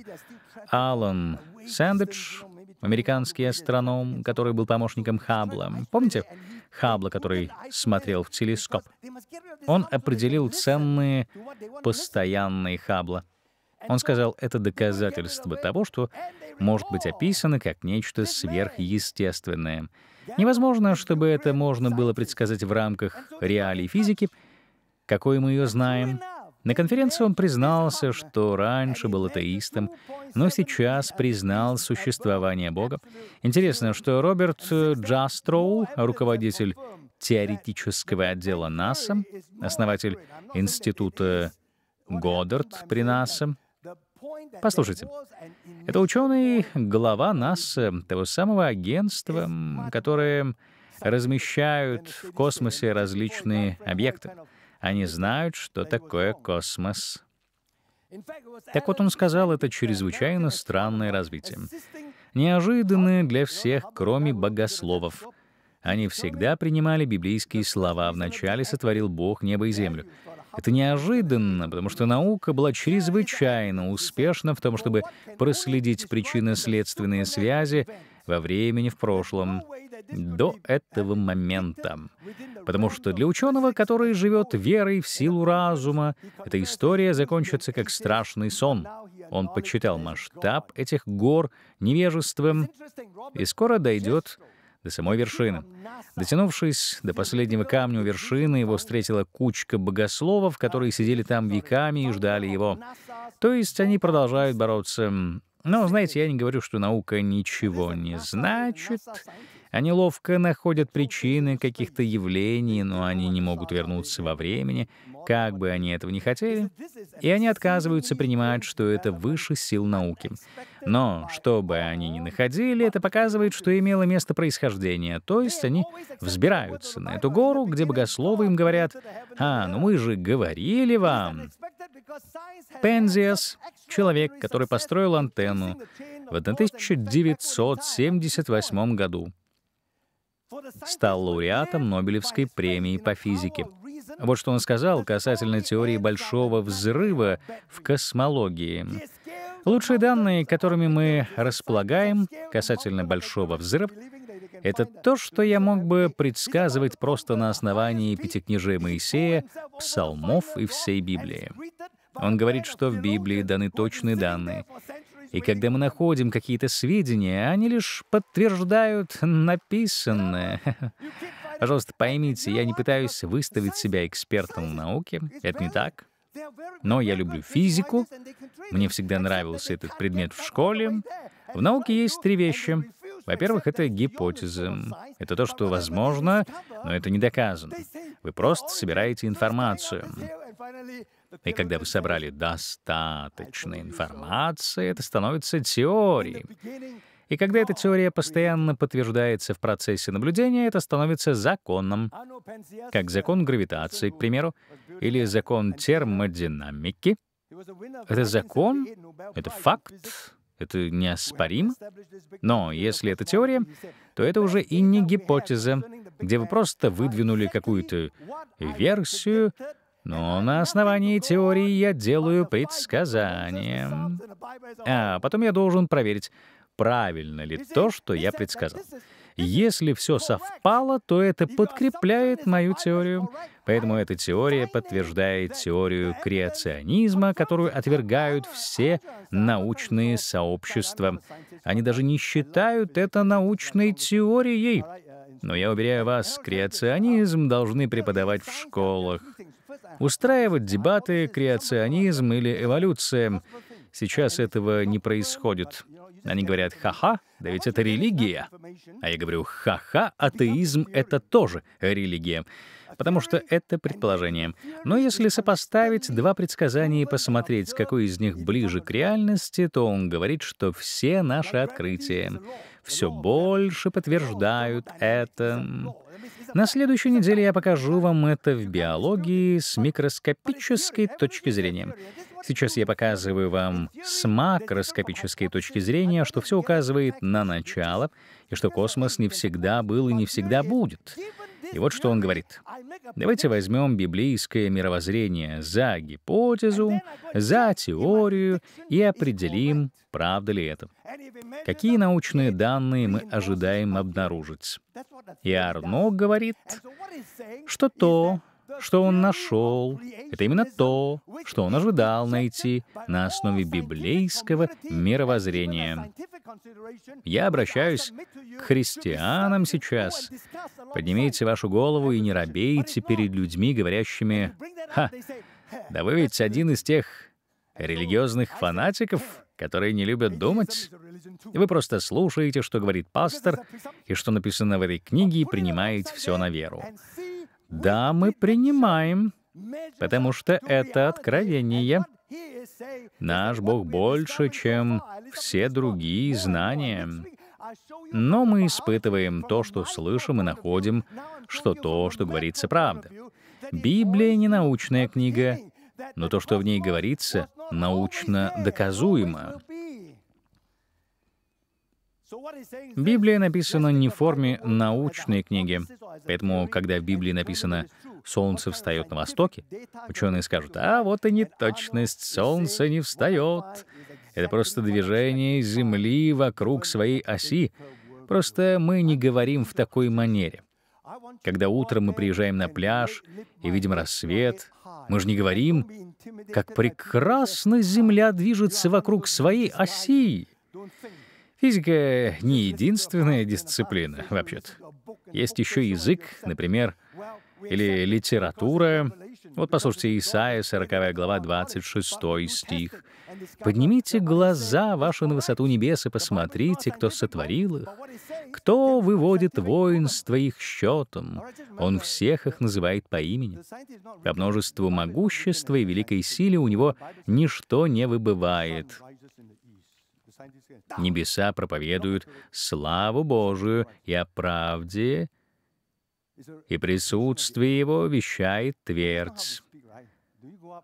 Алан Сэндвич, американский астроном, который был помощником Хаббла, помните? Хаббла, который смотрел в телескоп. Он определил ценные постоянные Хаббла. Он сказал, это доказательство того, что может быть описано как нечто сверхъестественное. Невозможно, чтобы это можно было предсказать в рамках реалий физики — какой мы ее знаем. На конференции он признался, что раньше был атеистом, но сейчас признал существование Бога. Интересно, что Роберт э, Джастроу, руководитель теоретического отдела НАСА, основатель института Годдард при НАСА, Послушайте, это ученый, глава НАСА, того самого агентства, которое размещают в космосе различные объекты. Они знают, что такое космос. Так вот он сказал, это чрезвычайно странное развитие. Неожиданное для всех, кроме богословов. Они всегда принимали библейские слова «Вначале сотворил Бог небо и землю». Это неожиданно, потому что наука была чрезвычайно успешна в том, чтобы проследить причинно-следственные связи во времени в прошлом, до этого момента. Потому что для ученого, который живет верой в силу разума, эта история закончится как страшный сон. Он подсчитал масштаб этих гор невежеством и скоро дойдет до самой вершины. Дотянувшись до последнего камня у вершины, его встретила кучка богословов, которые сидели там веками и ждали его. То есть они продолжают бороться но, знаете, я не говорю, что наука ничего не значит. Они ловко находят причины каких-то явлений, но они не могут вернуться во времени, как бы они этого не хотели, и они отказываются принимать, что это выше сил науки. Но что бы они ни находили, это показывает, что имело место происхождение, то есть они взбираются на эту гору, где богословы им говорят, «А, ну мы же говорили вам». Пензиас — человек, который построил антенну в 1978 году. Стал лауреатом Нобелевской премии по физике. Вот что он сказал касательно теории Большого Взрыва в космологии. Лучшие данные, которыми мы располагаем касательно Большого взрыва, это то, что я мог бы предсказывать просто на основании Пятикнижия Моисея, псалмов и всей Библии. Он говорит, что в Библии даны точные данные. И когда мы находим какие-то сведения, они лишь подтверждают написанное. Пожалуйста, поймите, я не пытаюсь выставить себя экспертом в науке. Это не так. Но я люблю физику, мне всегда нравился этот предмет в школе. В науке есть три вещи. Во-первых, это гипотеза. Это то, что возможно, но это не доказано. Вы просто собираете информацию. И когда вы собрали достаточно информации, это становится теорией. И когда эта теория постоянно подтверждается в процессе наблюдения, это становится законом, как закон гравитации, к примеру, или закон термодинамики. Это закон, это факт, это неоспоримо. Но если это теория, то это уже и не гипотеза, где вы просто выдвинули какую-то версию, но на основании теории я делаю предсказания. А потом я должен проверить, правильно ли то, что я предсказал. Если все совпало, то это подкрепляет мою теорию. Поэтому эта теория подтверждает теорию креационизма, которую отвергают все научные сообщества. Они даже не считают это научной теорией. Но я уверяю вас, креационизм должны преподавать в школах. Устраивать дебаты «креационизм» или «эволюция» Сейчас этого не происходит. Они говорят, ха-ха, да ведь это религия. А я говорю, ха-ха, атеизм — это тоже религия, потому что это предположение. Но если сопоставить два предсказания и посмотреть, какой из них ближе к реальности, то он говорит, что все наши открытия все больше подтверждают это. На следующей неделе я покажу вам это в биологии с микроскопической точки зрения. Сейчас я показываю вам с макроскопической точки зрения, что все указывает на начало, и что космос не всегда был и не всегда будет. И вот что он говорит. Давайте возьмем библейское мировоззрение за гипотезу, за теорию и определим, правда ли это. Какие научные данные мы ожидаем обнаружить? И Арно говорит, что то, что он нашел. Это именно то, что он ожидал найти на основе библейского мировоззрения. Я обращаюсь к христианам сейчас. Поднимите вашу голову и не робейте перед людьми, говорящими, «Ха, да вы ведь один из тех религиозных фанатиков, которые не любят думать. И вы просто слушаете, что говорит пастор, и что написано в этой книге, и принимаете все на веру. Да, мы принимаем, потому что это откровение. Наш Бог больше, чем все другие знания. Но мы испытываем то, что слышим и находим, что то, что говорится, правда. Библия не научная книга, но то, что в ней говорится, научно доказуемо. Библия написана не в форме научной книги. Поэтому, когда в Библии написано «Солнце встает на востоке», ученые скажут, а вот и неточность, солнце не встает. Это просто движение Земли вокруг своей оси. Просто мы не говорим в такой манере. Когда утром мы приезжаем на пляж и видим рассвет, мы же не говорим, как прекрасно Земля движется вокруг своей оси. Физика не единственная дисциплина, вообще-то. Есть еще язык, например, или литература. Вот послушайте Исаия, 40 глава, 26 стих. «Поднимите глаза ваши на высоту небес и посмотрите, кто сотворил их, кто выводит воинство их счетом. Он всех их называет по имени. По множеству могущества и великой силе у него ничто не выбывает». Небеса проповедуют славу Божию и о правде, и присутствие Его вещает твердь.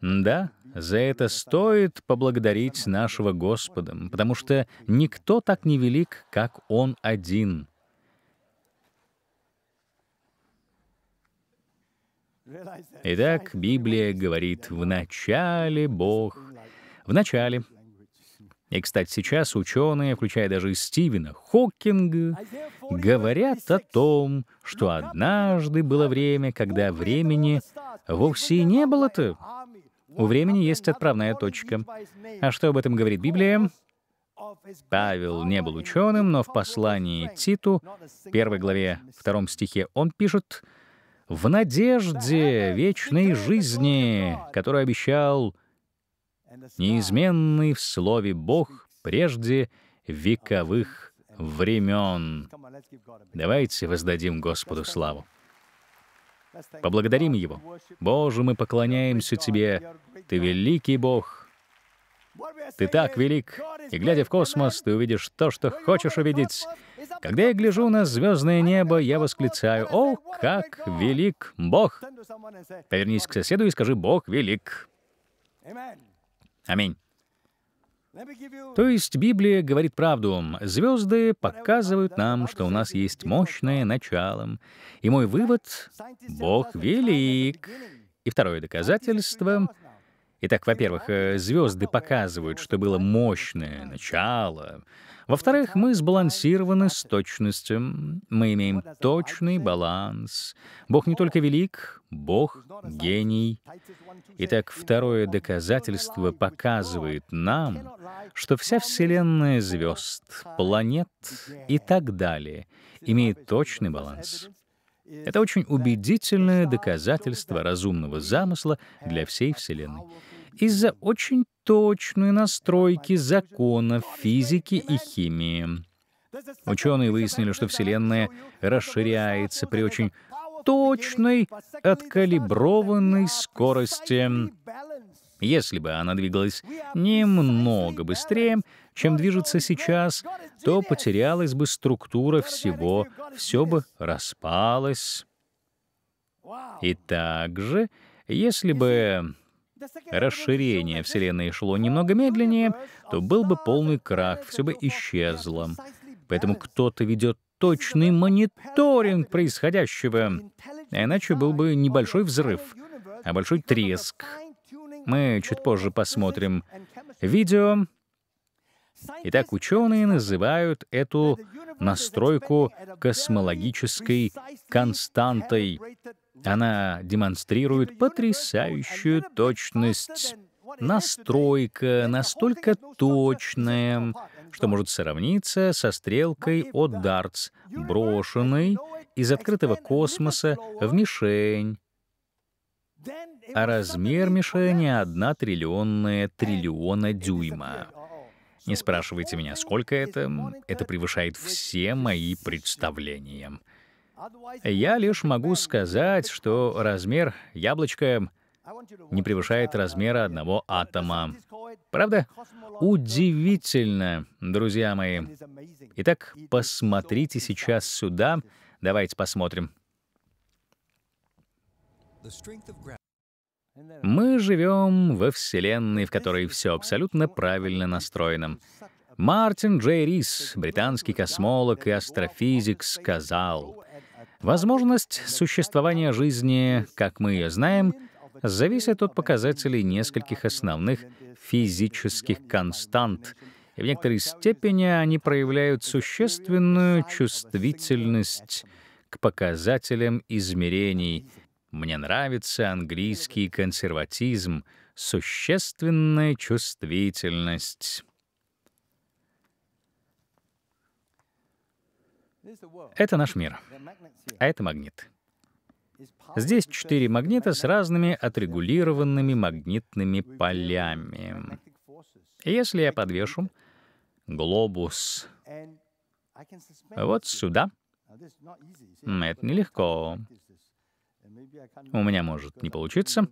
Да, за это стоит поблагодарить нашего Господа, потому что никто так не велик, как Он один. Итак, Библия говорит, «В начале Бог». В начале и, кстати, сейчас ученые, включая даже Стивена Хокинга, говорят о том, что однажды было время, когда времени вовсе и не было-то. У времени есть отправная точка. А что об этом говорит Библия? Павел не был ученым, но в послании Титу, первой главе втором стихе, он пишет «В надежде вечной жизни, которую обещал неизменный в Слове Бог прежде вековых времен. Давайте воздадим Господу славу. Поблагодарим Его. Боже, мы поклоняемся Тебе. Ты великий Бог. Ты так велик. И глядя в космос, ты увидишь то, что хочешь увидеть. Когда я гляжу на звездное небо, я восклицаю, «О, как велик Бог!» Повернись к соседу и скажи, «Бог велик!» Аминь. То есть Библия говорит правду. Звезды показывают нам, что у нас есть мощное начало. И мой вывод — Бог велик. И второе доказательство Итак, во-первых, звезды показывают, что было мощное начало, во-вторых, мы сбалансированы с точностью. Мы имеем точный баланс. Бог не только велик, Бог — гений. Итак, второе доказательство показывает нам, что вся Вселенная звезд, планет и так далее имеет точный баланс. Это очень убедительное доказательство разумного замысла для всей Вселенной из-за очень точной настройки законов физики и химии. Ученые выяснили, что Вселенная расширяется при очень точной, откалиброванной скорости. Если бы она двигалась немного быстрее, чем движется сейчас, то потерялась бы структура всего, все бы распалось. И также, если бы расширение Вселенной шло немного медленнее, то был бы полный крах, все бы исчезло. Поэтому кто-то ведет точный мониторинг происходящего, а иначе был бы небольшой взрыв, а большой треск. Мы чуть позже посмотрим видео. Итак, ученые называют эту настройку космологической константой, она демонстрирует потрясающую точность. Настройка настолько точная, что может сравниться со стрелкой от дартс, брошенной из открытого космоса в мишень. А размер мишени — одна триллионная триллиона дюйма. Не спрашивайте меня, сколько это. Это превышает все мои представления. Я лишь могу сказать, что размер яблочка не превышает размера одного атома. Правда? Удивительно, друзья мои. Итак, посмотрите сейчас сюда. Давайте посмотрим. Мы живем во Вселенной, в которой все абсолютно правильно настроено. Мартин Джей Рис, британский космолог и астрофизик, сказал, «Возможность существования жизни, как мы ее знаем, зависит от показателей нескольких основных физических констант, и в некоторой степени они проявляют существенную чувствительность к показателям измерений. Мне нравится английский консерватизм, существенная чувствительность. Это наш мир, а это магнит. Здесь четыре магнита с разными отрегулированными магнитными полями. И если я подвешу глобус вот сюда, это нелегко. У меня может не получиться,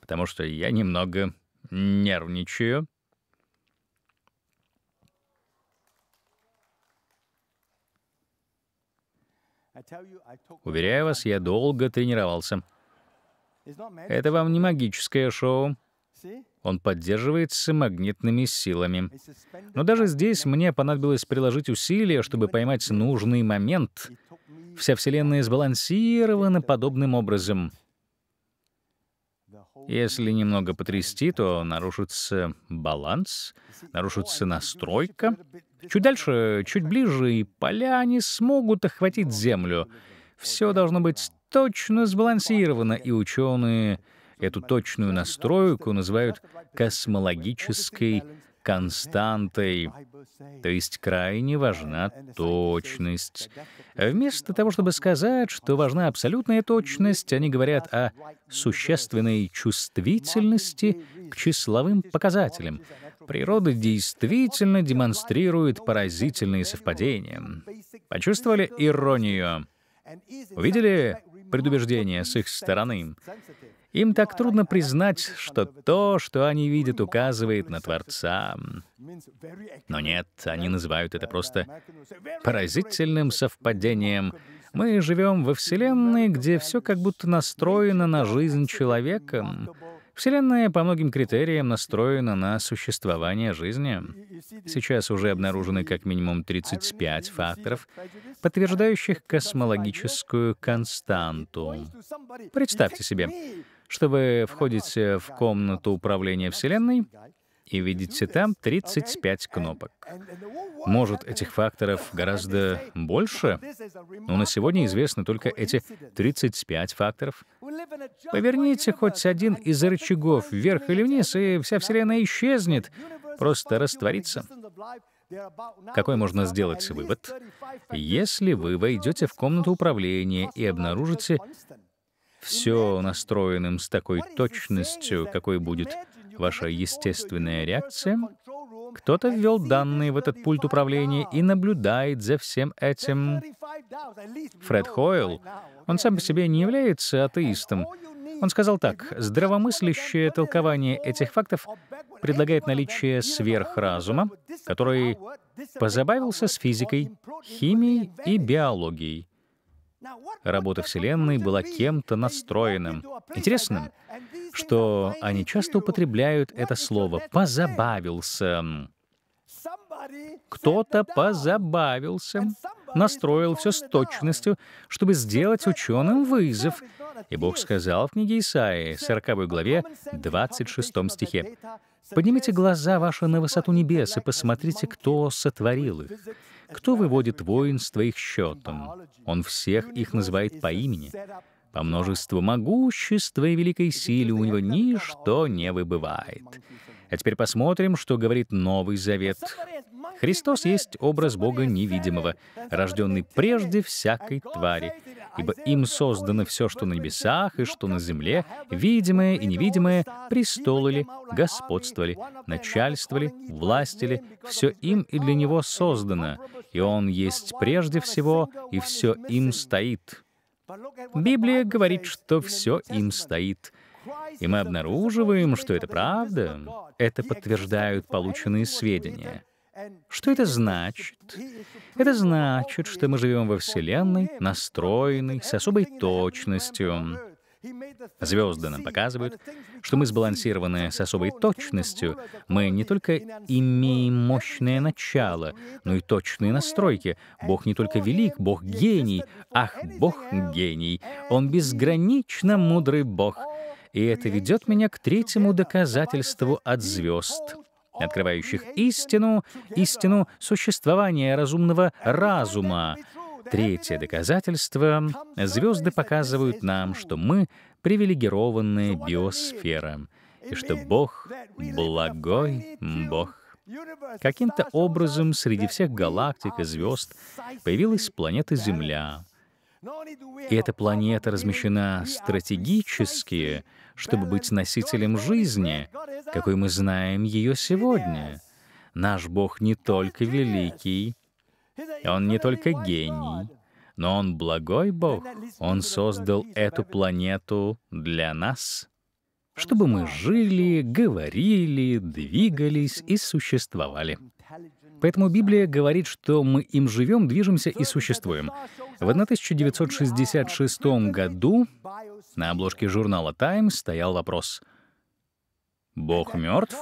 потому что я немного нервничаю. Уверяю вас, я долго тренировался. Это вам не магическое шоу. Он поддерживается магнитными силами. Но даже здесь мне понадобилось приложить усилия, чтобы поймать нужный момент. Вся Вселенная сбалансирована подобным образом. Если немного потрясти, то нарушится баланс, нарушится настройка, Чуть дальше, чуть ближе, и поля не смогут охватить землю. Все должно быть точно сбалансировано, и ученые эту точную настройку называют космологической константой, то есть крайне важна точность. Вместо того, чтобы сказать, что важна абсолютная точность, они говорят о существенной чувствительности к числовым показателям, Природа действительно демонстрирует поразительные совпадения. Почувствовали иронию? Увидели предубеждение с их стороны? Им так трудно признать, что то, что они видят, указывает на Творца. Но нет, они называют это просто поразительным совпадением. Мы живем во Вселенной, где все как будто настроено на жизнь человека. Вселенная по многим критериям настроена на существование жизни. Сейчас уже обнаружены как минимум 35 факторов, подтверждающих космологическую константу. Представьте себе, что вы входите в комнату управления Вселенной, и видите там 35 кнопок. Может, этих факторов гораздо больше, но ну, на сегодня известны только эти 35 факторов. Поверните хоть один из рычагов вверх или вниз, и вся Вселенная исчезнет, просто растворится. Какой можно сделать вывод? Если вы войдете в комнату управления и обнаружите все настроенным с такой точностью, какой будет ваша естественная реакция. Кто-то ввел данные в этот пульт управления и наблюдает за всем этим. Фред Хойл, он сам по себе не является атеистом. Он сказал так, «Здравомыслящее толкование этих фактов предлагает наличие сверхразума, который позабавился с физикой, химией и биологией. Работа Вселенной была кем-то настроенным. Интересно, что они часто употребляют это слово «позабавился». Кто-то позабавился, настроил все с точностью, чтобы сделать ученым вызов. И Бог сказал в книге Исаии, 40 главе, 26 стихе, «Поднимите глаза ваши на высоту небес и посмотрите, кто сотворил их, кто выводит воин с счетом? Он всех их называет по имени. По множеству могущества и великой силы у него ничто не выбывает. А теперь посмотрим, что говорит Новый Завет. Христос есть образ Бога невидимого, рожденный прежде всякой твари, ибо им создано все, что на небесах и что на земле, видимое и невидимое, престолы господствовали, начальствовали, властили, все им и для него создано, и он есть прежде всего, и все им стоит. Библия говорит, что все им стоит. И мы обнаруживаем, что это правда. Это подтверждают полученные сведения. Что это значит? Это значит, что мы живем во Вселенной, настроенной с особой точностью. Звезды нам показывают, что мы сбалансированы с особой точностью. Мы не только имеем мощное начало, но и точные настройки. Бог не только велик, Бог гений. Ах, Бог гений. Он безгранично мудрый Бог. И это ведет меня к третьему доказательству от звезд открывающих истину, истину существования разумного разума. Третье доказательство — звезды показывают нам, что мы — привилегированная биосфера, и что Бог — благой Бог. Каким-то образом среди всех галактик и звезд появилась планета Земля. И эта планета размещена стратегически — чтобы быть носителем жизни, какой мы знаем ее сегодня. Наш Бог не только великий, Он не только гений, но Он благой Бог. Он создал эту планету для нас, чтобы мы жили, говорили, двигались и существовали. Поэтому Библия говорит, что мы им живем, движемся и существуем. В 1966 году на обложке журнала Time стоял вопрос «Бог мертв?»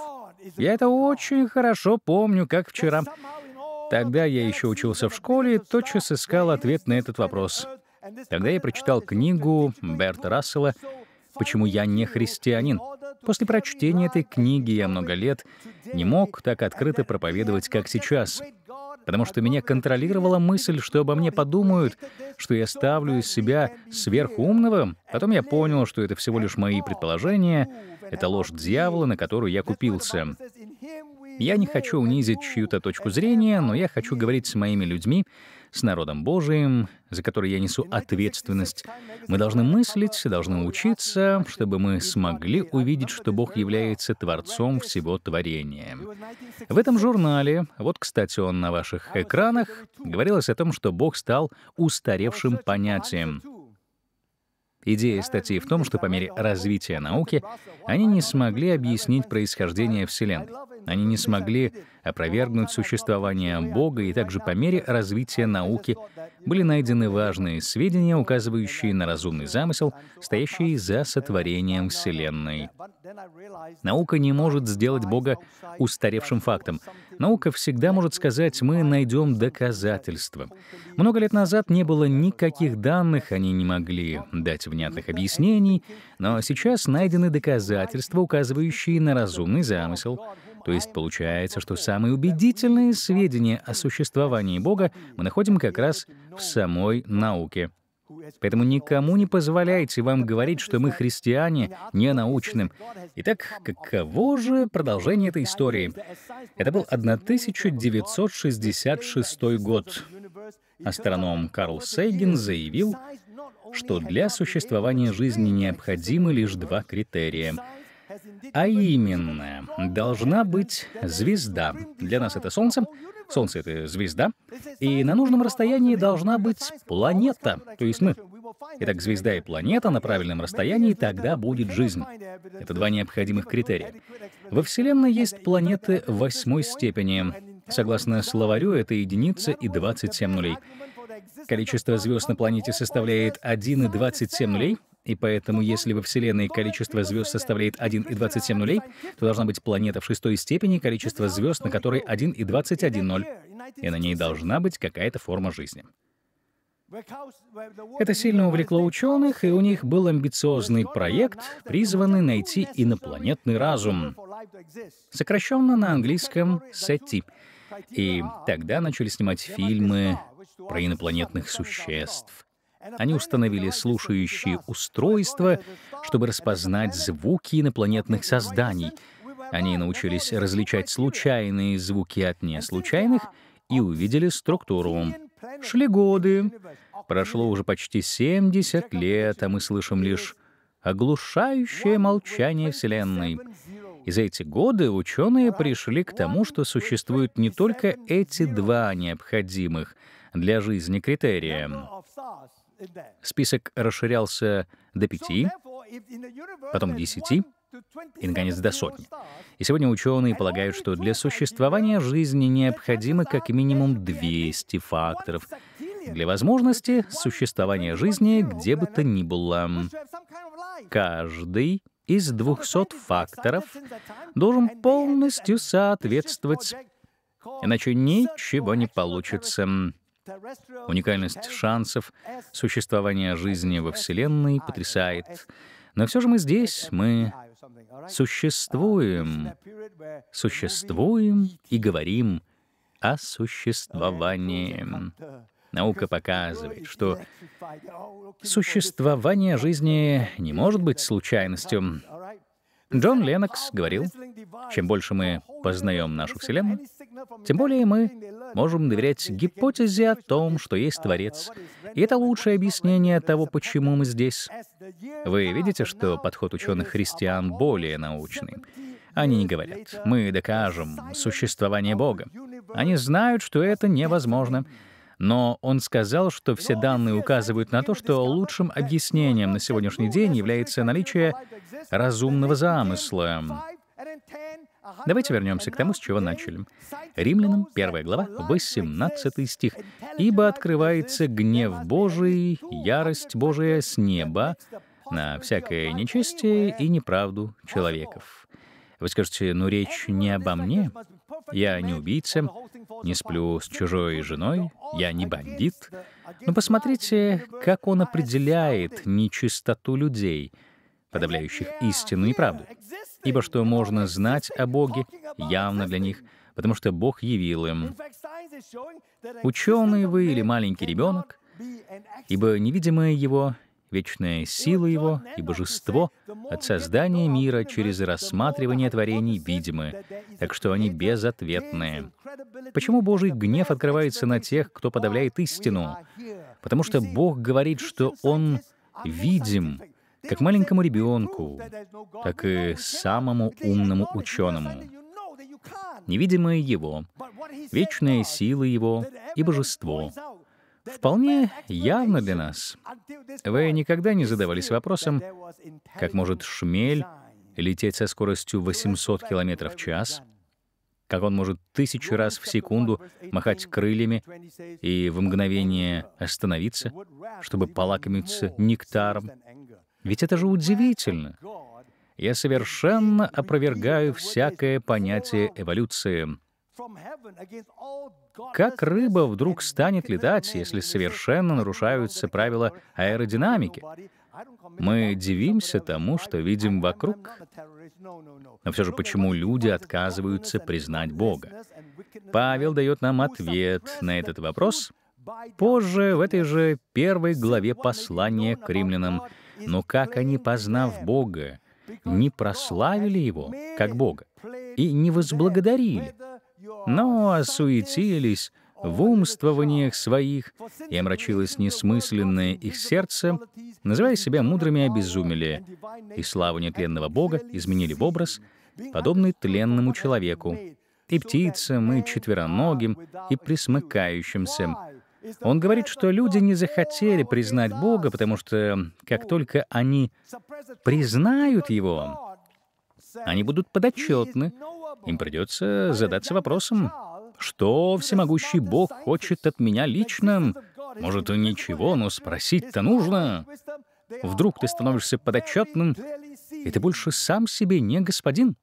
Я это очень хорошо помню, как вчера. Тогда я еще учился в школе и тотчас искал ответ на этот вопрос. Тогда я прочитал книгу Берта Рассела «Почему я не христианин?» После прочтения этой книги я много лет не мог так открыто проповедовать, как сейчас, потому что меня контролировала мысль, что обо мне подумают, что я ставлю из себя сверхумного. Потом я понял, что это всего лишь мои предположения, это ложь дьявола, на которую я купился. Я не хочу унизить чью-то точку зрения, но я хочу говорить с моими людьми, с народом Божиим, за который я несу ответственность. Мы должны мыслить, должны учиться, чтобы мы смогли а увидеть, что Бог является Творцом всего творения. В этом журнале, вот, кстати, он на ваших а экранах, говорилось о том, что Бог стал устаревшим понятием. Идея статьи в том, что по мере развития науки они не смогли объяснить происхождение Вселенной. Они не смогли опровергнуть существование Бога, и также по мере развития науки были найдены важные сведения, указывающие на разумный замысел, стоящий за сотворением Вселенной. Наука не может сделать Бога устаревшим фактом. Наука всегда может сказать, мы найдем доказательства. Много лет назад не было никаких данных, они не могли дать внятных объяснений, но сейчас найдены доказательства, указывающие на разумный замысел — то есть получается, что самые убедительные сведения о существовании Бога мы находим как раз в самой науке. Поэтому никому не позволяйте вам говорить, что мы христиане, не научным. Итак, каково же продолжение этой истории? Это был 1966 год. Астроном Карл Сейгин заявил, что для существования жизни необходимы лишь два критерия — а именно, должна быть звезда. Для нас это Солнце, Солнце — это звезда, и на нужном расстоянии должна быть планета, то есть мы. Итак, звезда и планета на правильном расстоянии, тогда будет жизнь. Это два необходимых критерия. Во Вселенной есть планеты восьмой степени. Согласно словарю, это единица и 27 нулей. Количество звезд на планете составляет 1,27 нулей, и поэтому, если во Вселенной количество звезд составляет 1,27 нулей, то должна быть планета в шестой степени, количество звезд, на которой 1,21 ноль. И на ней должна быть какая-то форма жизни. Это сильно увлекло ученых, и у них был амбициозный проект, призванный найти инопланетный разум, сокращенно на английском SETI. И тогда начали снимать фильмы про инопланетных существ, они установили слушающие устройства, чтобы распознать звуки инопланетных созданий. Они научились различать случайные звуки от неслучайных и увидели структуру. Шли годы. Прошло уже почти 70 лет, а мы слышим лишь оглушающее молчание Вселенной. И за эти годы ученые пришли к тому, что существуют не только эти два необходимых для жизни критерия Список расширялся до пяти, потом десяти и, наконец, до сотни. И сегодня ученые полагают, что для существования жизни необходимы как минимум 200 факторов для возможности существования жизни где бы то ни было. Каждый из 200 факторов должен полностью соответствовать, иначе ничего не получится. Уникальность шансов существования жизни во Вселенной потрясает. Но все же мы здесь, мы существуем, существуем и говорим о существовании. Наука показывает, что существование жизни не может быть случайностью. Джон Леннокс говорил, чем больше мы познаем нашу Вселенную, тем более мы можем доверять гипотезе о том, что есть Творец. И это лучшее объяснение того, почему мы здесь. Вы видите, что подход ученых-христиан более научный. Они не говорят, мы докажем существование Бога. Они знают, что это невозможно, но он сказал, что все данные указывают на то, что лучшим объяснением на сегодняшний день является наличие разумного замысла. Давайте вернемся к тому, с чего начали. Римлянам 1 глава, 18 стих. «Ибо открывается гнев Божий, ярость Божия с неба на всякое нечестие и неправду человеков». Вы скажете, ну речь не обо мне. Я не убийца, не сплю с чужой женой, я не бандит. Но посмотрите, как он определяет нечистоту людей, подавляющих истину и правду. Ибо что можно знать о Боге, явно для них, потому что Бог явил им. Ученый вы или маленький ребенок, ибо невидимое его вечная сила Его и Божество от создания мира через рассматривание творений видимы, так что они безответные. Почему Божий гнев открывается на тех, кто подавляет истину? Потому что Бог говорит, что Он видим, как маленькому ребенку, так и самому умному ученому. Невидимое Его, вечная сила Его и Божество вполне явно для нас. Вы никогда не задавались вопросом, как может шмель лететь со скоростью 800 км в час, как он может тысячу раз в секунду махать крыльями и в мгновение остановиться, чтобы полакомиться нектаром. Ведь это же удивительно. Я совершенно опровергаю всякое понятие эволюции — как рыба вдруг станет летать, если совершенно нарушаются правила аэродинамики? Мы дивимся тому, что видим вокруг. Но все же почему люди отказываются признать Бога? Павел дает нам ответ на этот вопрос позже в этой же первой главе послания к римлянам. Но как они, познав Бога, не прославили Его как Бога и не возблагодарили, но осуетились в умствованиях своих, и омрачилось несмысленное их сердце, называя себя мудрыми обезумели, и славу нетленного Бога изменили в образ, подобный тленному человеку, и птицам, и четвероногим, и присмыкающимся. Он говорит, что люди не захотели признать Бога, потому что как только они признают Его, они будут подотчетны им придется задаться вопросом, что всемогущий Бог хочет от меня лично? Может, и ничего, но спросить-то нужно. Вдруг ты становишься подотчетным, и ты больше сам себе не господин.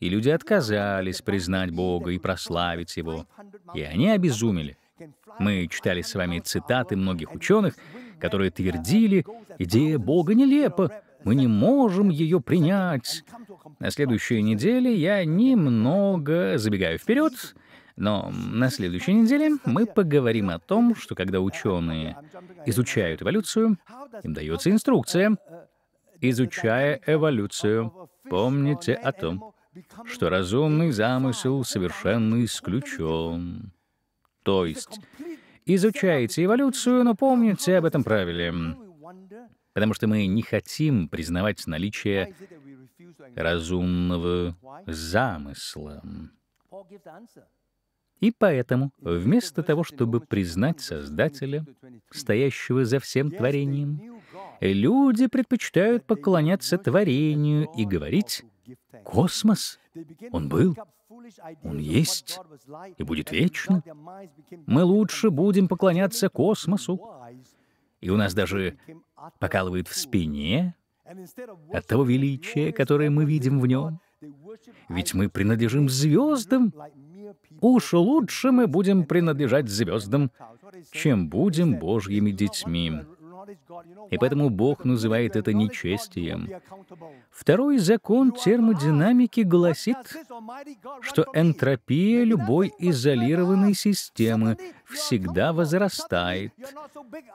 И люди отказались признать Бога и прославить Его, и они обезумели. Мы читали с вами цитаты многих ученых, которые твердили, идея Бога нелепа, мы не можем ее принять. На следующей неделе я немного забегаю вперед, но на следующей неделе мы поговорим о том, что когда ученые изучают эволюцию, им дается инструкция, изучая эволюцию, помните о том, что разумный замысел совершенно исключен. То есть изучаете эволюцию, но помните об этом правиле потому что мы не хотим признавать наличие разумного замысла. И поэтому, вместо того, чтобы признать Создателя, стоящего за всем творением, люди предпочитают поклоняться творению и говорить «Космос! Он был, он есть и будет вечно. Мы лучше будем поклоняться космосу». И у нас даже покалывают в спине от того величия, которое мы видим в нем. Ведь мы принадлежим звездам. Уж лучше мы будем принадлежать звездам, чем будем Божьими детьми. И поэтому Бог называет это нечестием. Второй закон термодинамики гласит, что энтропия любой изолированной системы всегда возрастает.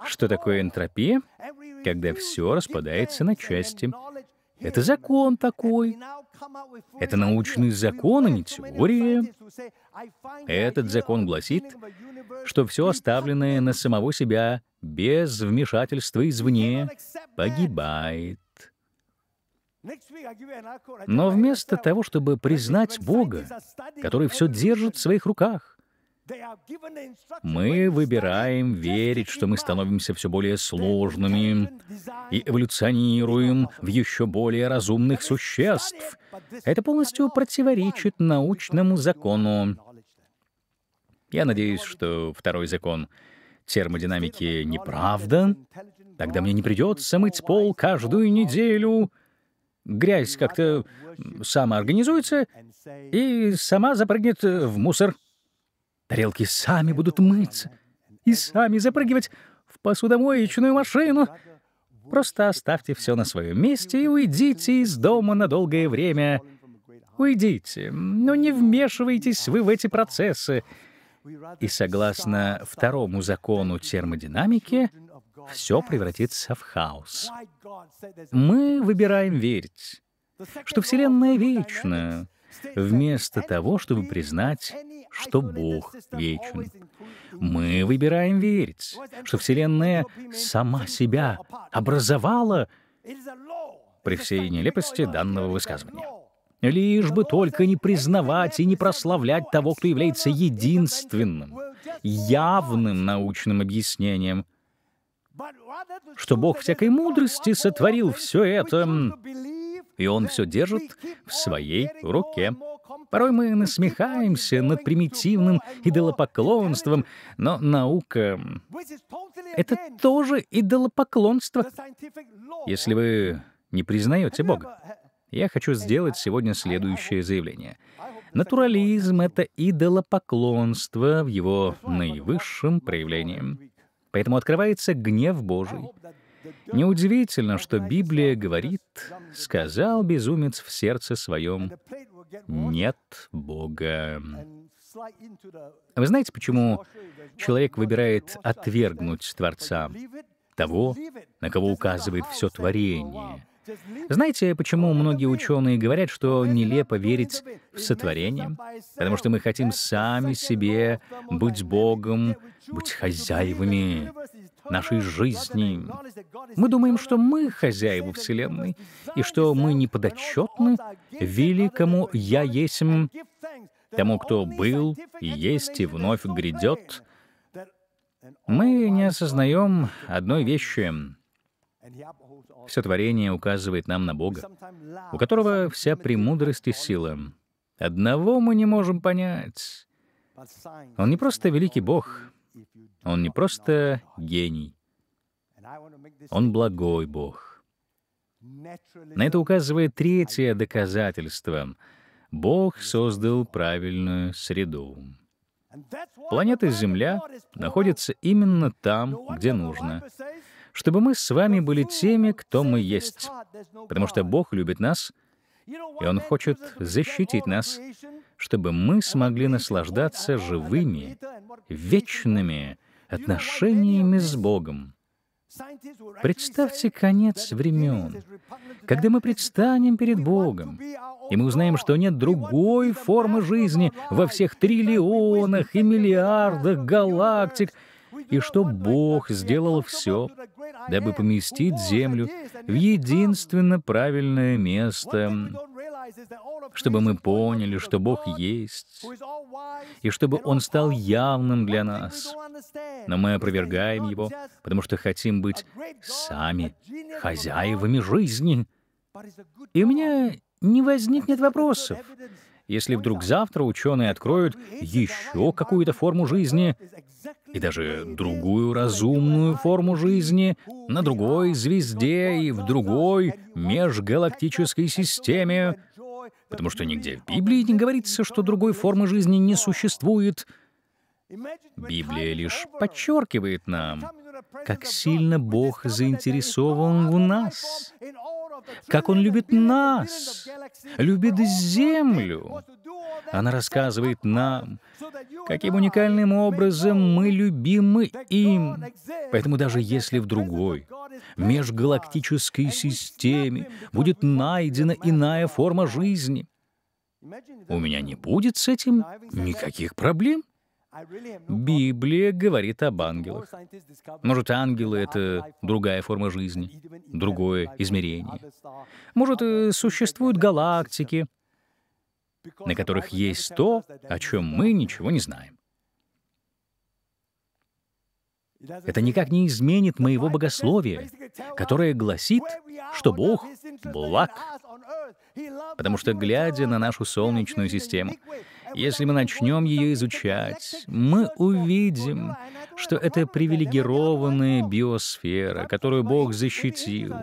Что такое энтропия? Когда все распадается на части. Это закон такой. Это научный закон, а не теория. Этот закон гласит, что все оставленное на самого себя без вмешательства извне погибает. Но вместо того, чтобы признать Бога, который все держит в своих руках, мы выбираем верить, что мы становимся все более сложными и эволюционируем в еще более разумных существ. Это полностью противоречит научному закону. Я надеюсь, что второй закон термодинамики неправда, тогда мне не придется мыть пол каждую неделю. Грязь как-то самоорганизуется и сама запрыгнет в мусор. Тарелки сами будут мыться и сами запрыгивать в посудомоечную машину. Просто оставьте все на своем месте и уйдите из дома на долгое время. Уйдите, но не вмешивайтесь вы в эти процессы. И согласно второму закону термодинамики, все превратится в хаос. Мы выбираем верить, что Вселенная вечна, вместо того, чтобы признать, что Бог вечен. Мы выбираем верить, что Вселенная сама себя образовала при всей нелепости данного высказывания лишь бы только не признавать и не прославлять того, кто является единственным, явным научным объяснением, что Бог всякой мудрости сотворил все это, и Он все держит в своей руке. Порой мы насмехаемся над примитивным идолопоклонством, но наука — это тоже идолопоклонство, если вы не признаете Бога я хочу сделать сегодня следующее заявление. Натурализм — это идолопоклонство в его наивысшем проявлении. Поэтому открывается гнев Божий. Неудивительно, что Библия говорит, «Сказал безумец в сердце своем, нет Бога». Вы знаете, почему человек выбирает отвергнуть Творца, того, на кого указывает все творение? Знаете, почему многие ученые говорят, что нелепо верить в сотворение? Потому что мы хотим сами себе быть Богом, быть хозяевами нашей жизни. Мы думаем, что мы хозяева Вселенной, и что мы не подотчетны великому «Я есмь», тому, кто был, есть и вновь грядет. Мы не осознаем одной вещи — все творение указывает нам на Бога, у которого вся премудрость и сила. Одного мы не можем понять. Он не просто великий Бог, он не просто гений, он благой Бог. На это указывает третье доказательство. Бог создал правильную среду. Планета Земля находится именно там, где нужно чтобы мы с вами были теми, кто мы есть. Потому что Бог любит нас, и Он хочет защитить нас, чтобы мы смогли наслаждаться живыми, вечными отношениями с Богом. Представьте конец времен, когда мы предстанем перед Богом, и мы узнаем, что нет другой формы жизни во всех триллионах и миллиардах галактик, и что Бог сделал все, дабы поместить землю в единственно правильное место, чтобы мы поняли, что Бог есть, и чтобы Он стал явным для нас. Но мы опровергаем Его, потому что хотим быть сами хозяевами жизни. И у меня не возникнет вопросов, если вдруг завтра ученые откроют еще какую-то форму жизни, и даже другую разумную форму жизни на другой звезде и в другой межгалактической системе, потому что нигде в Библии не говорится, что другой формы жизни не существует. Библия лишь подчеркивает нам, как сильно Бог заинтересован в нас, как Он любит нас, любит землю. Она рассказывает нам, каким уникальным образом мы любимы им. Поэтому даже если в другой, межгалактической системе будет найдена иная форма жизни, у меня не будет с этим никаких проблем. Библия говорит об ангелах. Может, ангелы — это другая форма жизни, другое измерение. Может, э, существуют галактики, на которых есть то, о чем мы ничего не знаем. Это никак не изменит моего богословия, которое гласит, что Бог благ. Потому что, глядя на нашу Солнечную систему, если мы начнем ее изучать, мы увидим, что это привилегированная биосфера, которую Бог защитил.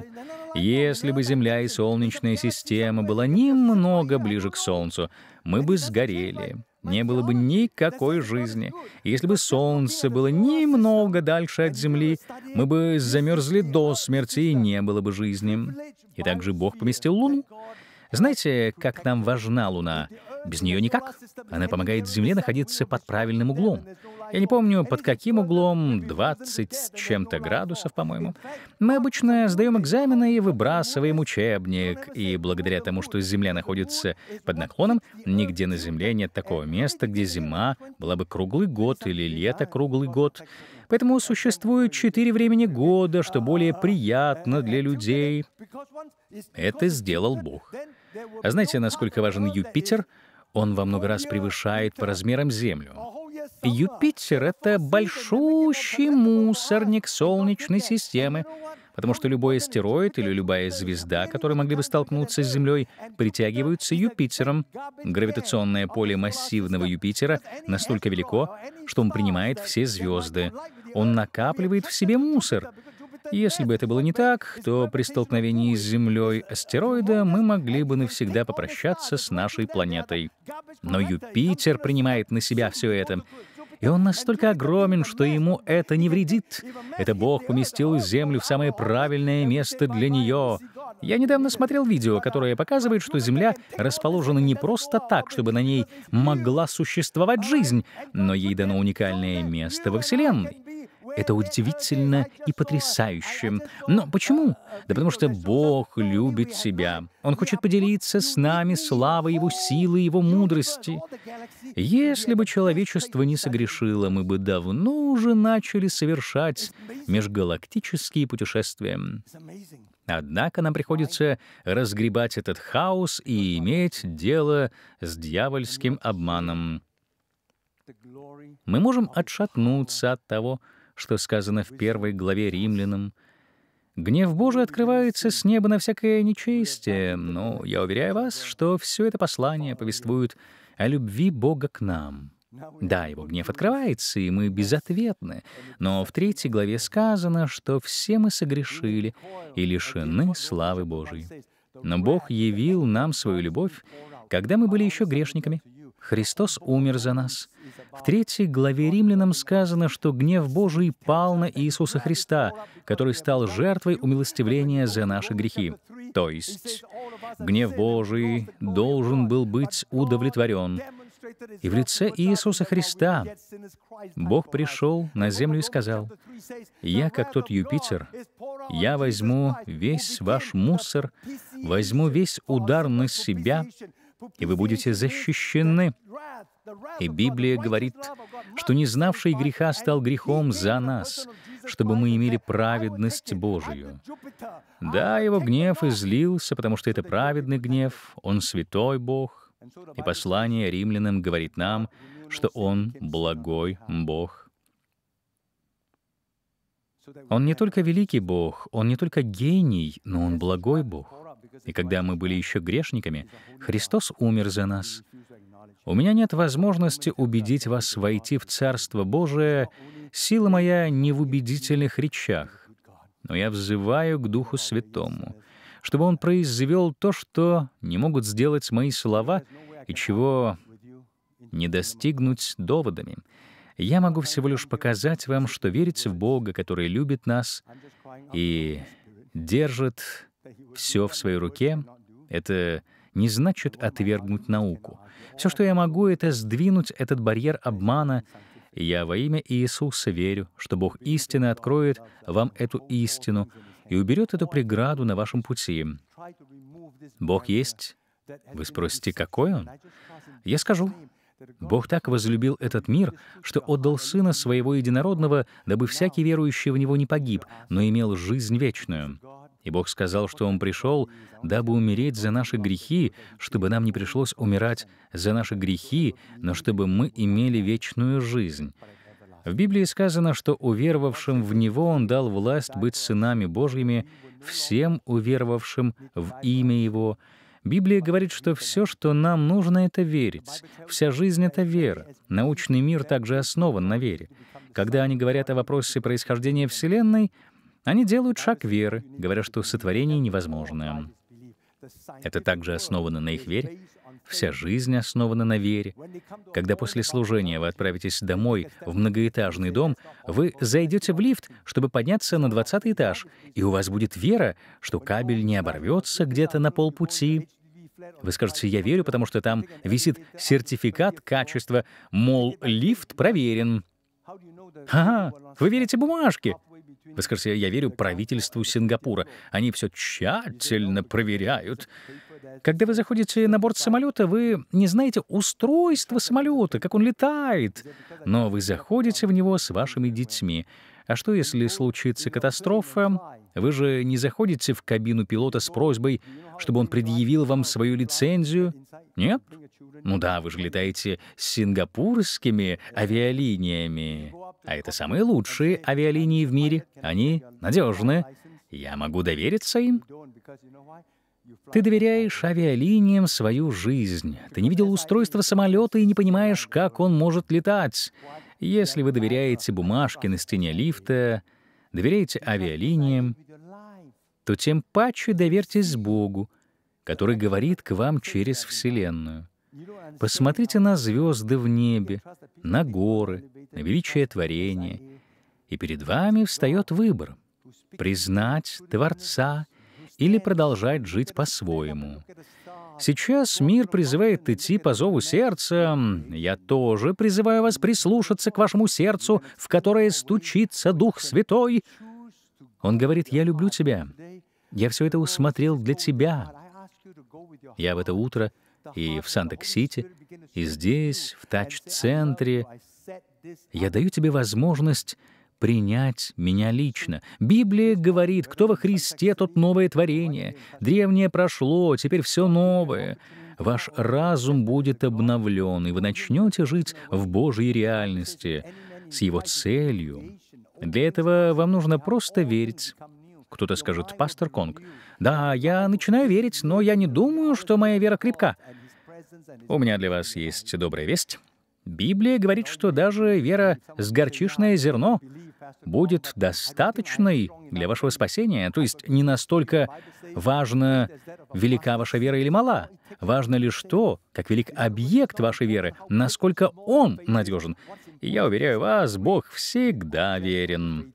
Если бы Земля и Солнечная система была немного ближе к Солнцу, мы бы сгорели. Не было бы никакой жизни. Если бы Солнце было немного дальше от Земли, мы бы замерзли до смерти и не было бы жизни. И также Бог поместил Луну. Знаете, как нам важна Луна? Без нее никак. Она помогает Земле находиться под правильным углом. Я не помню, под каким углом, 20 с чем-то градусов, по-моему. Мы обычно сдаем экзамены и выбрасываем учебник, и благодаря тому, что Земля находится под наклоном, нигде на Земле нет такого места, где зима была бы круглый год или лето круглый год. Поэтому существует четыре времени года, что более приятно для людей. Это сделал Бог. А знаете, насколько важен Юпитер — он во много раз превышает по размерам Землю. Юпитер — это большущий мусорник Солнечной системы, потому что любой астероид или любая звезда, которые могли бы столкнуться с Землей, притягиваются Юпитером. Гравитационное поле массивного Юпитера настолько велико, что он принимает все звезды. Он накапливает в себе мусор — если бы это было не так, то при столкновении с Землей астероида мы могли бы навсегда попрощаться с нашей планетой. Но Юпитер принимает на себя все это. И он настолько огромен, что ему это не вредит. Это Бог поместил Землю в самое правильное место для нее. Я недавно смотрел видео, которое показывает, что Земля расположена не просто так, чтобы на ней могла существовать жизнь, но ей дано уникальное место во Вселенной. Это удивительно и потрясающе. Но почему? Да потому что Бог любит себя. Он хочет поделиться с нами славой Его силы, Его мудрости. Если бы человечество не согрешило, мы бы давно уже начали совершать межгалактические путешествия. Однако нам приходится разгребать этот хаос и иметь дело с дьявольским обманом. Мы можем отшатнуться от того, что сказано в первой главе римлянам. Гнев Божий открывается с неба на всякое нечестие, но я уверяю вас, что все это послание повествует о любви Бога к нам. Да, его гнев открывается, и мы безответны, но в третьей главе сказано, что все мы согрешили и лишены славы Божией. Но Бог явил нам свою любовь, когда мы были еще грешниками — Христос умер за нас. В третьей главе Римлянам сказано, что гнев Божий пал на Иисуса Христа, который стал жертвой умилостивления за наши грехи. То есть, гнев Божий должен был быть удовлетворен. И в лице Иисуса Христа Бог пришел на землю и сказал, «Я, как тот Юпитер, я возьму весь ваш мусор, возьму весь удар на себя, и вы будете защищены. И Библия говорит, что не знавший греха стал грехом за нас, чтобы мы имели праведность Божию. Да, его гнев излился, потому что это праведный гнев, он святой Бог, и послание римлянам говорит нам, что он благой Бог, он не только великий Бог, Он не только гений, но Он благой Бог. И когда мы были еще грешниками, Христос умер за нас. У меня нет возможности убедить вас войти в Царство Божие, сила моя не в убедительных речах, но я взываю к Духу Святому, чтобы Он произвел то, что не могут сделать мои слова и чего не достигнуть доводами. Я могу всего лишь показать вам, что верить в Бога, который любит нас и держит все в своей руке, это не значит отвергнуть науку. Все, что я могу, это сдвинуть этот барьер обмана. Я во имя Иисуса верю, что Бог истинно откроет вам эту истину и уберет эту преграду на вашем пути. Бог есть? Вы спросите, какой Он? Я скажу. Бог так возлюбил этот мир, что отдал Сына Своего Единородного, дабы всякий верующий в Него не погиб, но имел жизнь вечную. И Бог сказал, что Он пришел, дабы умереть за наши грехи, чтобы нам не пришлось умирать за наши грехи, но чтобы мы имели вечную жизнь. В Библии сказано, что уверовавшим в Него Он дал власть быть сынами Божьими, всем уверовавшим в имя Его. Библия говорит, что все, что нам нужно, это верить. Вся жизнь — это вера. Научный мир также основан на вере. Когда они говорят о вопросе происхождения Вселенной — они делают шаг веры, говоря, что сотворение невозможно. Это также основано на их вере. Вся жизнь основана на вере. Когда после служения вы отправитесь домой в многоэтажный дом, вы зайдете в лифт, чтобы подняться на 20 этаж, и у вас будет вера, что кабель не оборвется где-то на полпути. Вы скажете, я верю, потому что там висит сертификат качества, мол, лифт проверен. Ага, вы верите бумажке? Воскресенье я верю правительству Сингапура. Они все тщательно проверяют. Когда вы заходите на борт самолета, вы не знаете устройство самолета, как он летает, но вы заходите в него с вашими детьми. А что, если случится катастрофа? Вы же не заходите в кабину пилота с просьбой, чтобы он предъявил вам свою лицензию? Нет? Ну да, вы же летаете с сингапурскими авиалиниями. А это самые лучшие авиалинии в мире. Они надежны. Я могу довериться им. Ты доверяешь авиалиниям свою жизнь. Ты не видел устройства самолета и не понимаешь, как он может летать. Если вы доверяете бумажке на стене лифта, доверяете авиалиниям, то тем паче доверьтесь Богу, который говорит к вам через Вселенную. Посмотрите на звезды в небе, на горы, на величие творения, и перед вами встает выбор — признать Творца или продолжать жить по-своему. Сейчас мир призывает идти по зову сердца. Я тоже призываю вас прислушаться к вашему сердцу, в которое стучится Дух Святой. Он говорит, «Я люблю тебя. Я все это усмотрел для тебя». Я в это утро — и в Сандек-Сити, и здесь, в тач-центре. Я даю тебе возможность принять меня лично. Библия говорит, кто во Христе, тот новое творение. Древнее прошло, теперь все новое. Ваш разум будет обновлен, и вы начнете жить в Божьей реальности с Его целью. Для этого вам нужно просто верить кто-то скажет, пастор Конг, да, я начинаю верить, но я не думаю, что моя вера крепка. У меня для вас есть добрая весть. Библия говорит, что даже вера с горчишное зерно будет достаточной для вашего спасения. То есть не настолько важно, велика ваша вера или мала. Важно лишь то, как велик объект вашей веры, насколько он надежен. И я уверяю вас, Бог всегда верен.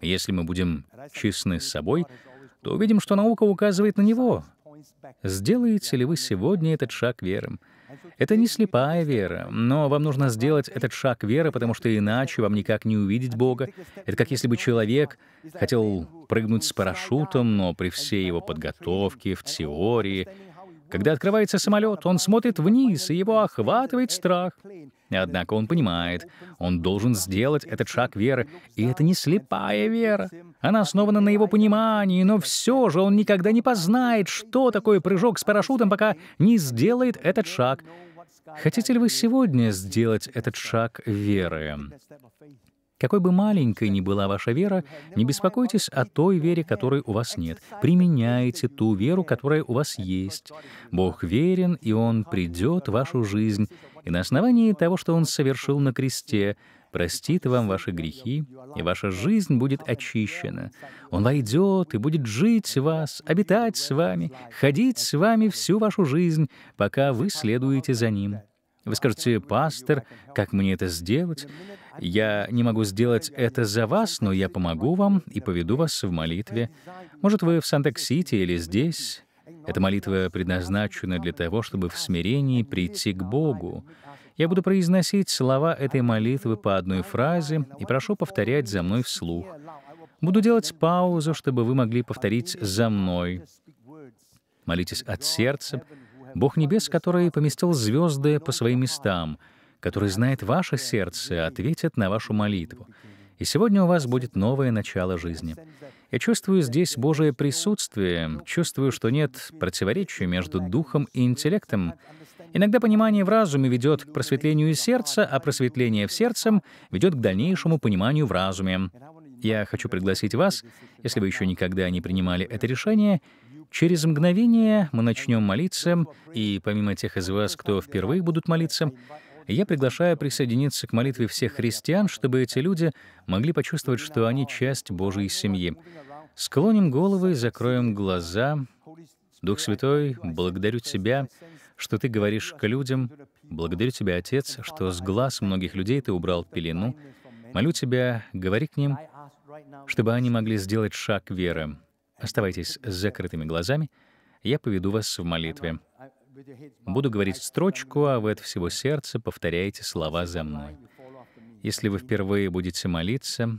Если мы будем честны с собой, то увидим, что наука указывает на Него. Сделаете ли вы сегодня этот шаг веры? Это не слепая вера, но вам нужно сделать этот шаг веры, потому что иначе вам никак не увидеть Бога. Это как если бы человек хотел прыгнуть с парашютом, но при всей его подготовке, в теории, когда открывается самолет, он смотрит вниз, и его охватывает страх. Однако он понимает, он должен сделать этот шаг веры, и это не слепая вера. Она основана на его понимании, но все же он никогда не познает, что такое прыжок с парашютом, пока не сделает этот шаг. Хотите ли вы сегодня сделать этот шаг веры? Какой бы маленькой ни была ваша вера, не беспокойтесь о той вере, которой у вас нет. Применяйте ту веру, которая у вас есть. Бог верен, и Он придет в вашу жизнь, и на основании того, что Он совершил на кресте, простит вам ваши грехи, и ваша жизнь будет очищена. Он войдет и будет жить вас, обитать с вами, ходить с вами всю вашу жизнь, пока вы следуете за Ним. Вы скажете, пастор, как мне это сделать? Я не могу сделать это за вас, но я помогу вам и поведу вас в молитве. Может, вы в Сантек-Сити или здесь. Эта молитва предназначена для того, чтобы в смирении прийти к Богу. Я буду произносить слова этой молитвы по одной фразе и прошу повторять за мной вслух. Буду делать паузу, чтобы вы могли повторить за мной. Молитесь от сердца. Бог Небес, который поместил звезды по своим местам — который знает ваше сердце, ответит на вашу молитву. И сегодня у вас будет новое начало жизни. Я чувствую здесь Божие присутствие, чувствую, что нет противоречия между духом и интеллектом. Иногда понимание в разуме ведет к просветлению сердца, а просветление в сердце ведет к дальнейшему пониманию в разуме. Я хочу пригласить вас, если вы еще никогда не принимали это решение, через мгновение мы начнем молиться, и помимо тех из вас, кто впервые будут молиться, я приглашаю присоединиться к молитве всех христиан, чтобы эти люди могли почувствовать, что они часть Божьей семьи. Склоним головы, закроем глаза. Дух Святой, благодарю Тебя, что Ты говоришь к людям. Благодарю Тебя, Отец, что с глаз многих людей Ты убрал пелену. Молю Тебя, говори к ним, чтобы они могли сделать шаг веры. Оставайтесь с закрытыми глазами, я поведу вас в молитве. Буду говорить строчку, а вы от всего сердца повторяете слова за мной. Если вы впервые будете молиться,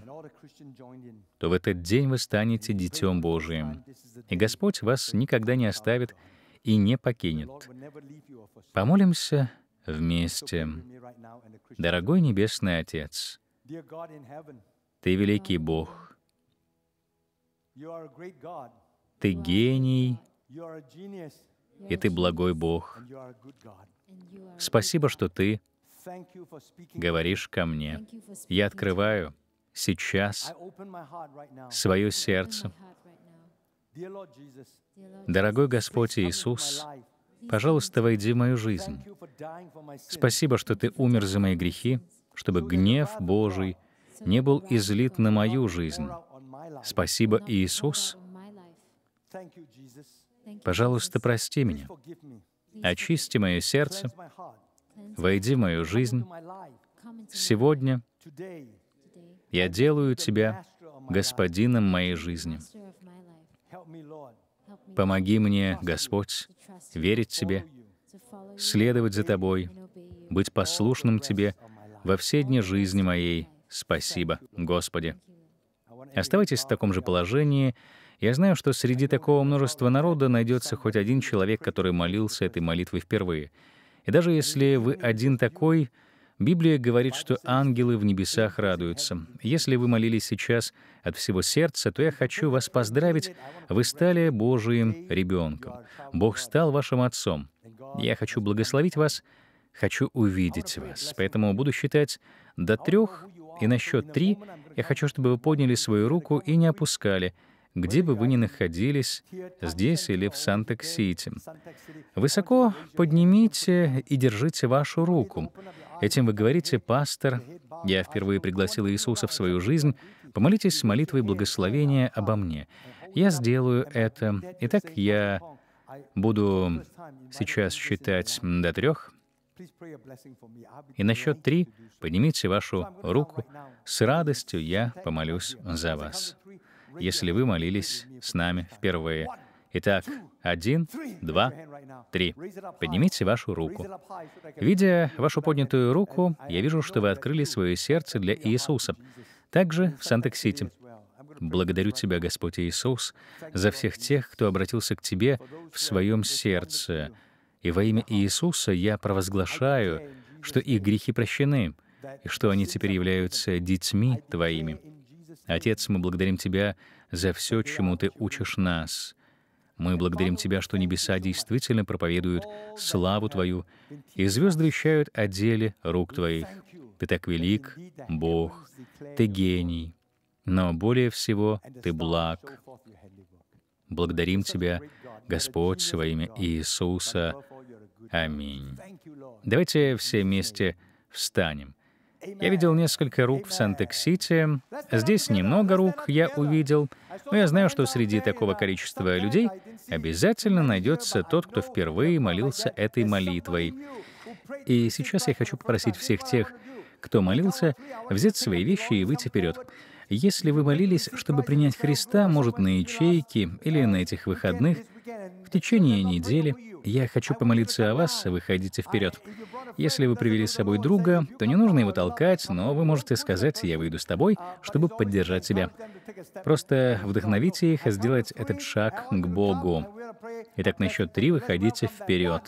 то в этот день вы станете Детем Божиим, и Господь вас никогда не оставит и не покинет. Помолимся вместе. Дорогой Небесный Отец, Ты великий Бог, Ты гений, и Ты благой Бог. Спасибо, что Ты говоришь ко мне. Я открываю сейчас свое сердце. Дорогой Господь Иисус, пожалуйста, войди в мою жизнь. Спасибо, что Ты умер за мои грехи, чтобы гнев Божий не был излит на мою жизнь. Спасибо, Иисус. Пожалуйста, прости меня. Очисти мое сердце. Войди в мою жизнь. Сегодня я делаю Тебя господином моей жизни. Помоги мне, Господь, верить Тебе, следовать за Тобой, быть послушным Тебе во все дни жизни моей. Спасибо, Господи. Оставайтесь в таком же положении, я знаю, что среди такого множества народа найдется хоть один человек, который молился этой молитвой впервые. И даже если вы один такой, Библия говорит, что ангелы в небесах радуются. Если вы молились сейчас от всего сердца, то я хочу вас поздравить. Вы стали Божиим ребенком. Бог стал вашим отцом. Я хочу благословить вас, хочу увидеть вас. Поэтому буду считать до трех, и на счет три я хочу, чтобы вы подняли свою руку и не опускали — где бы вы ни находились, здесь или в Сантек-Сити. Высоко поднимите и держите вашу руку. Этим вы говорите, «Пастор, я впервые пригласил Иисуса в свою жизнь, помолитесь молитвой благословения обо мне. Я сделаю это. Итак, я буду сейчас считать до трех. И на счет три поднимите вашу руку. С радостью я помолюсь за вас если вы молились с нами впервые. Итак, один, два, три. Поднимите вашу руку. Видя вашу поднятую руку, я вижу, что вы открыли свое сердце для Иисуса. Также в санта сити Благодарю Тебя, Господь Иисус, за всех тех, кто обратился к Тебе в своем сердце. И во имя Иисуса я провозглашаю, что их грехи прощены, и что они теперь являются детьми Твоими. Отец, мы благодарим Тебя за все, чему Ты учишь нас. Мы благодарим Тебя, что небеса действительно проповедуют славу Твою, и звезды вещают о деле рук Твоих. Ты так велик, Бог, Ты гений, но более всего Ты благ. Благодарим Тебя, Господь, во имя Иисуса. Аминь. Давайте все вместе встанем. Я видел несколько рук в Сантек-Сити. Здесь немного рук я увидел, но я знаю, что среди такого количества людей обязательно найдется тот, кто впервые молился этой молитвой. И сейчас я хочу попросить всех тех, кто молился, взять свои вещи и выйти вперед. Если вы молились, чтобы принять Христа, может, на ячейке или на этих выходных — в течение недели я хочу помолиться о вас, выходите вперед. Если вы привели с собой друга, то не нужно его толкать, но вы можете сказать «я выйду с тобой», чтобы поддержать себя. Просто вдохновите их сделать этот шаг к Богу. Итак, на счет три выходите вперед.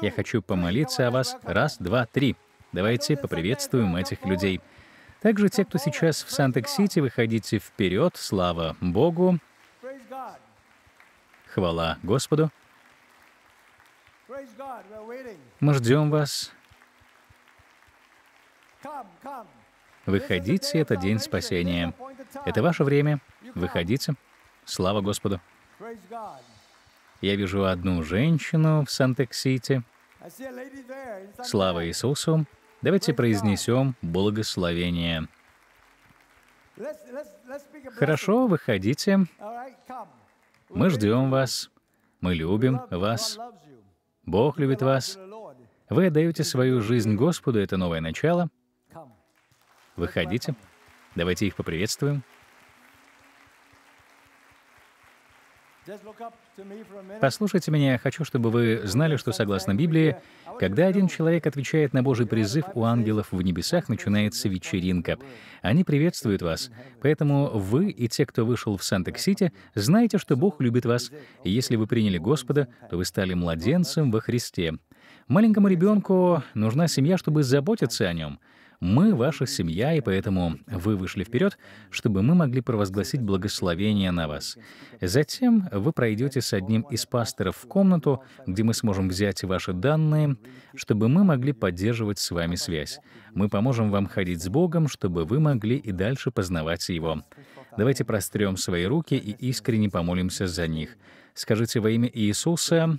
Я хочу помолиться о вас. Раз, два, три. Давайте поприветствуем этих людей. Также те, кто сейчас в санта сити выходите вперед, слава Богу, Хвала Господу. Мы ждем вас. Выходите, это день спасения. Это ваше время. Выходите. Слава Господу. Я вижу одну женщину в Сантек-Сити. Слава Иисусу. Давайте произнесем благословение. Хорошо, выходите. Мы ждем вас. Мы любим вас. Бог любит вас. Вы отдаете свою жизнь Господу, это новое начало. Выходите. Давайте их поприветствуем. Just look up. Послушайте меня, я хочу, чтобы вы знали, что согласно Библии, когда один человек отвечает на Божий призыв, у ангелов в небесах начинается вечеринка. Они приветствуют вас. Поэтому вы и те, кто вышел в Сантек-Сити, знаете, что Бог любит вас. И если вы приняли Господа, то вы стали младенцем во Христе. Маленькому ребенку нужна семья, чтобы заботиться о нем. Мы ваша семья, и поэтому вы вышли вперед, чтобы мы могли провозгласить благословение на вас. Затем вы пройдете с одним из пасторов в комнату, где мы сможем взять ваши данные, чтобы мы могли поддерживать с вами связь. Мы поможем вам ходить с Богом, чтобы вы могли и дальше познавать Его. Давайте прострем свои руки и искренне помолимся за них. Скажите во имя Иисуса,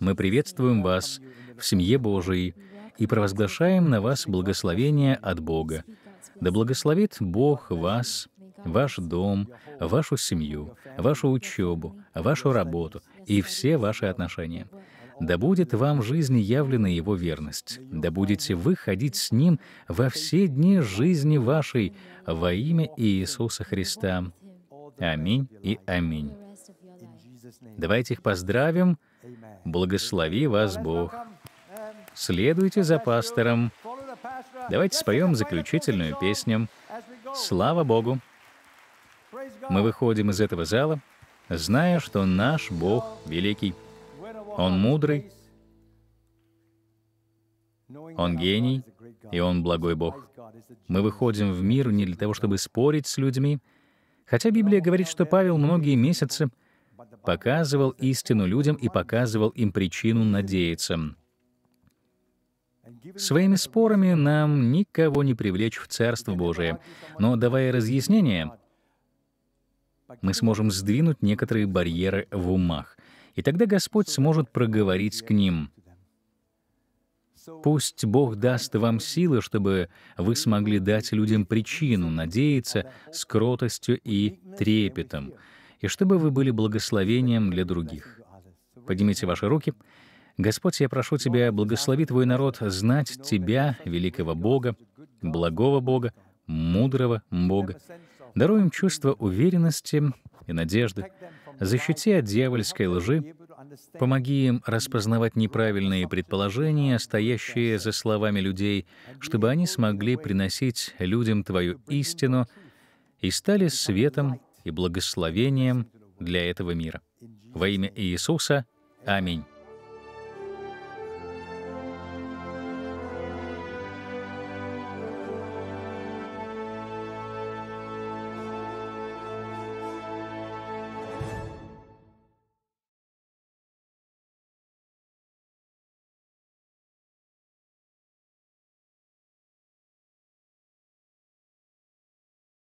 мы приветствуем вас в семье Божией, и провозглашаем на вас благословение от Бога. Да благословит Бог вас, ваш дом, вашу семью, вашу учебу, вашу работу и все ваши отношения. Да будет вам в жизни явлена Его верность. Да будете вы ходить с Ним во все дни жизни вашей во имя Иисуса Христа. Аминь и аминь. Давайте их поздравим. Благослови вас Бог следуйте за пастором. Давайте споем заключительную песню. Слава Богу! Мы выходим из этого зала, зная, что наш Бог великий. Он мудрый, Он гений, и Он благой Бог. Мы выходим в мир не для того, чтобы спорить с людьми, хотя Библия говорит, что Павел многие месяцы показывал истину людям и показывал им причину надеяться. Своими спорами нам никого не привлечь в Царство Божие, но давая разъяснения, мы сможем сдвинуть некоторые барьеры в умах, и тогда Господь сможет проговорить к ним. Пусть Бог даст вам силы, чтобы вы смогли дать людям причину надеяться с кротостью и трепетом, и чтобы вы были благословением для других. Поднимите ваши руки — Господь, я прошу Тебя, благослови Твой народ знать Тебя, великого Бога, благого Бога, мудрого Бога. Даруй им чувство уверенности и надежды. Защити от дьявольской лжи. Помоги им распознавать неправильные предположения, стоящие за словами людей, чтобы они смогли приносить людям Твою истину и стали светом и благословением для этого мира. Во имя Иисуса. Аминь.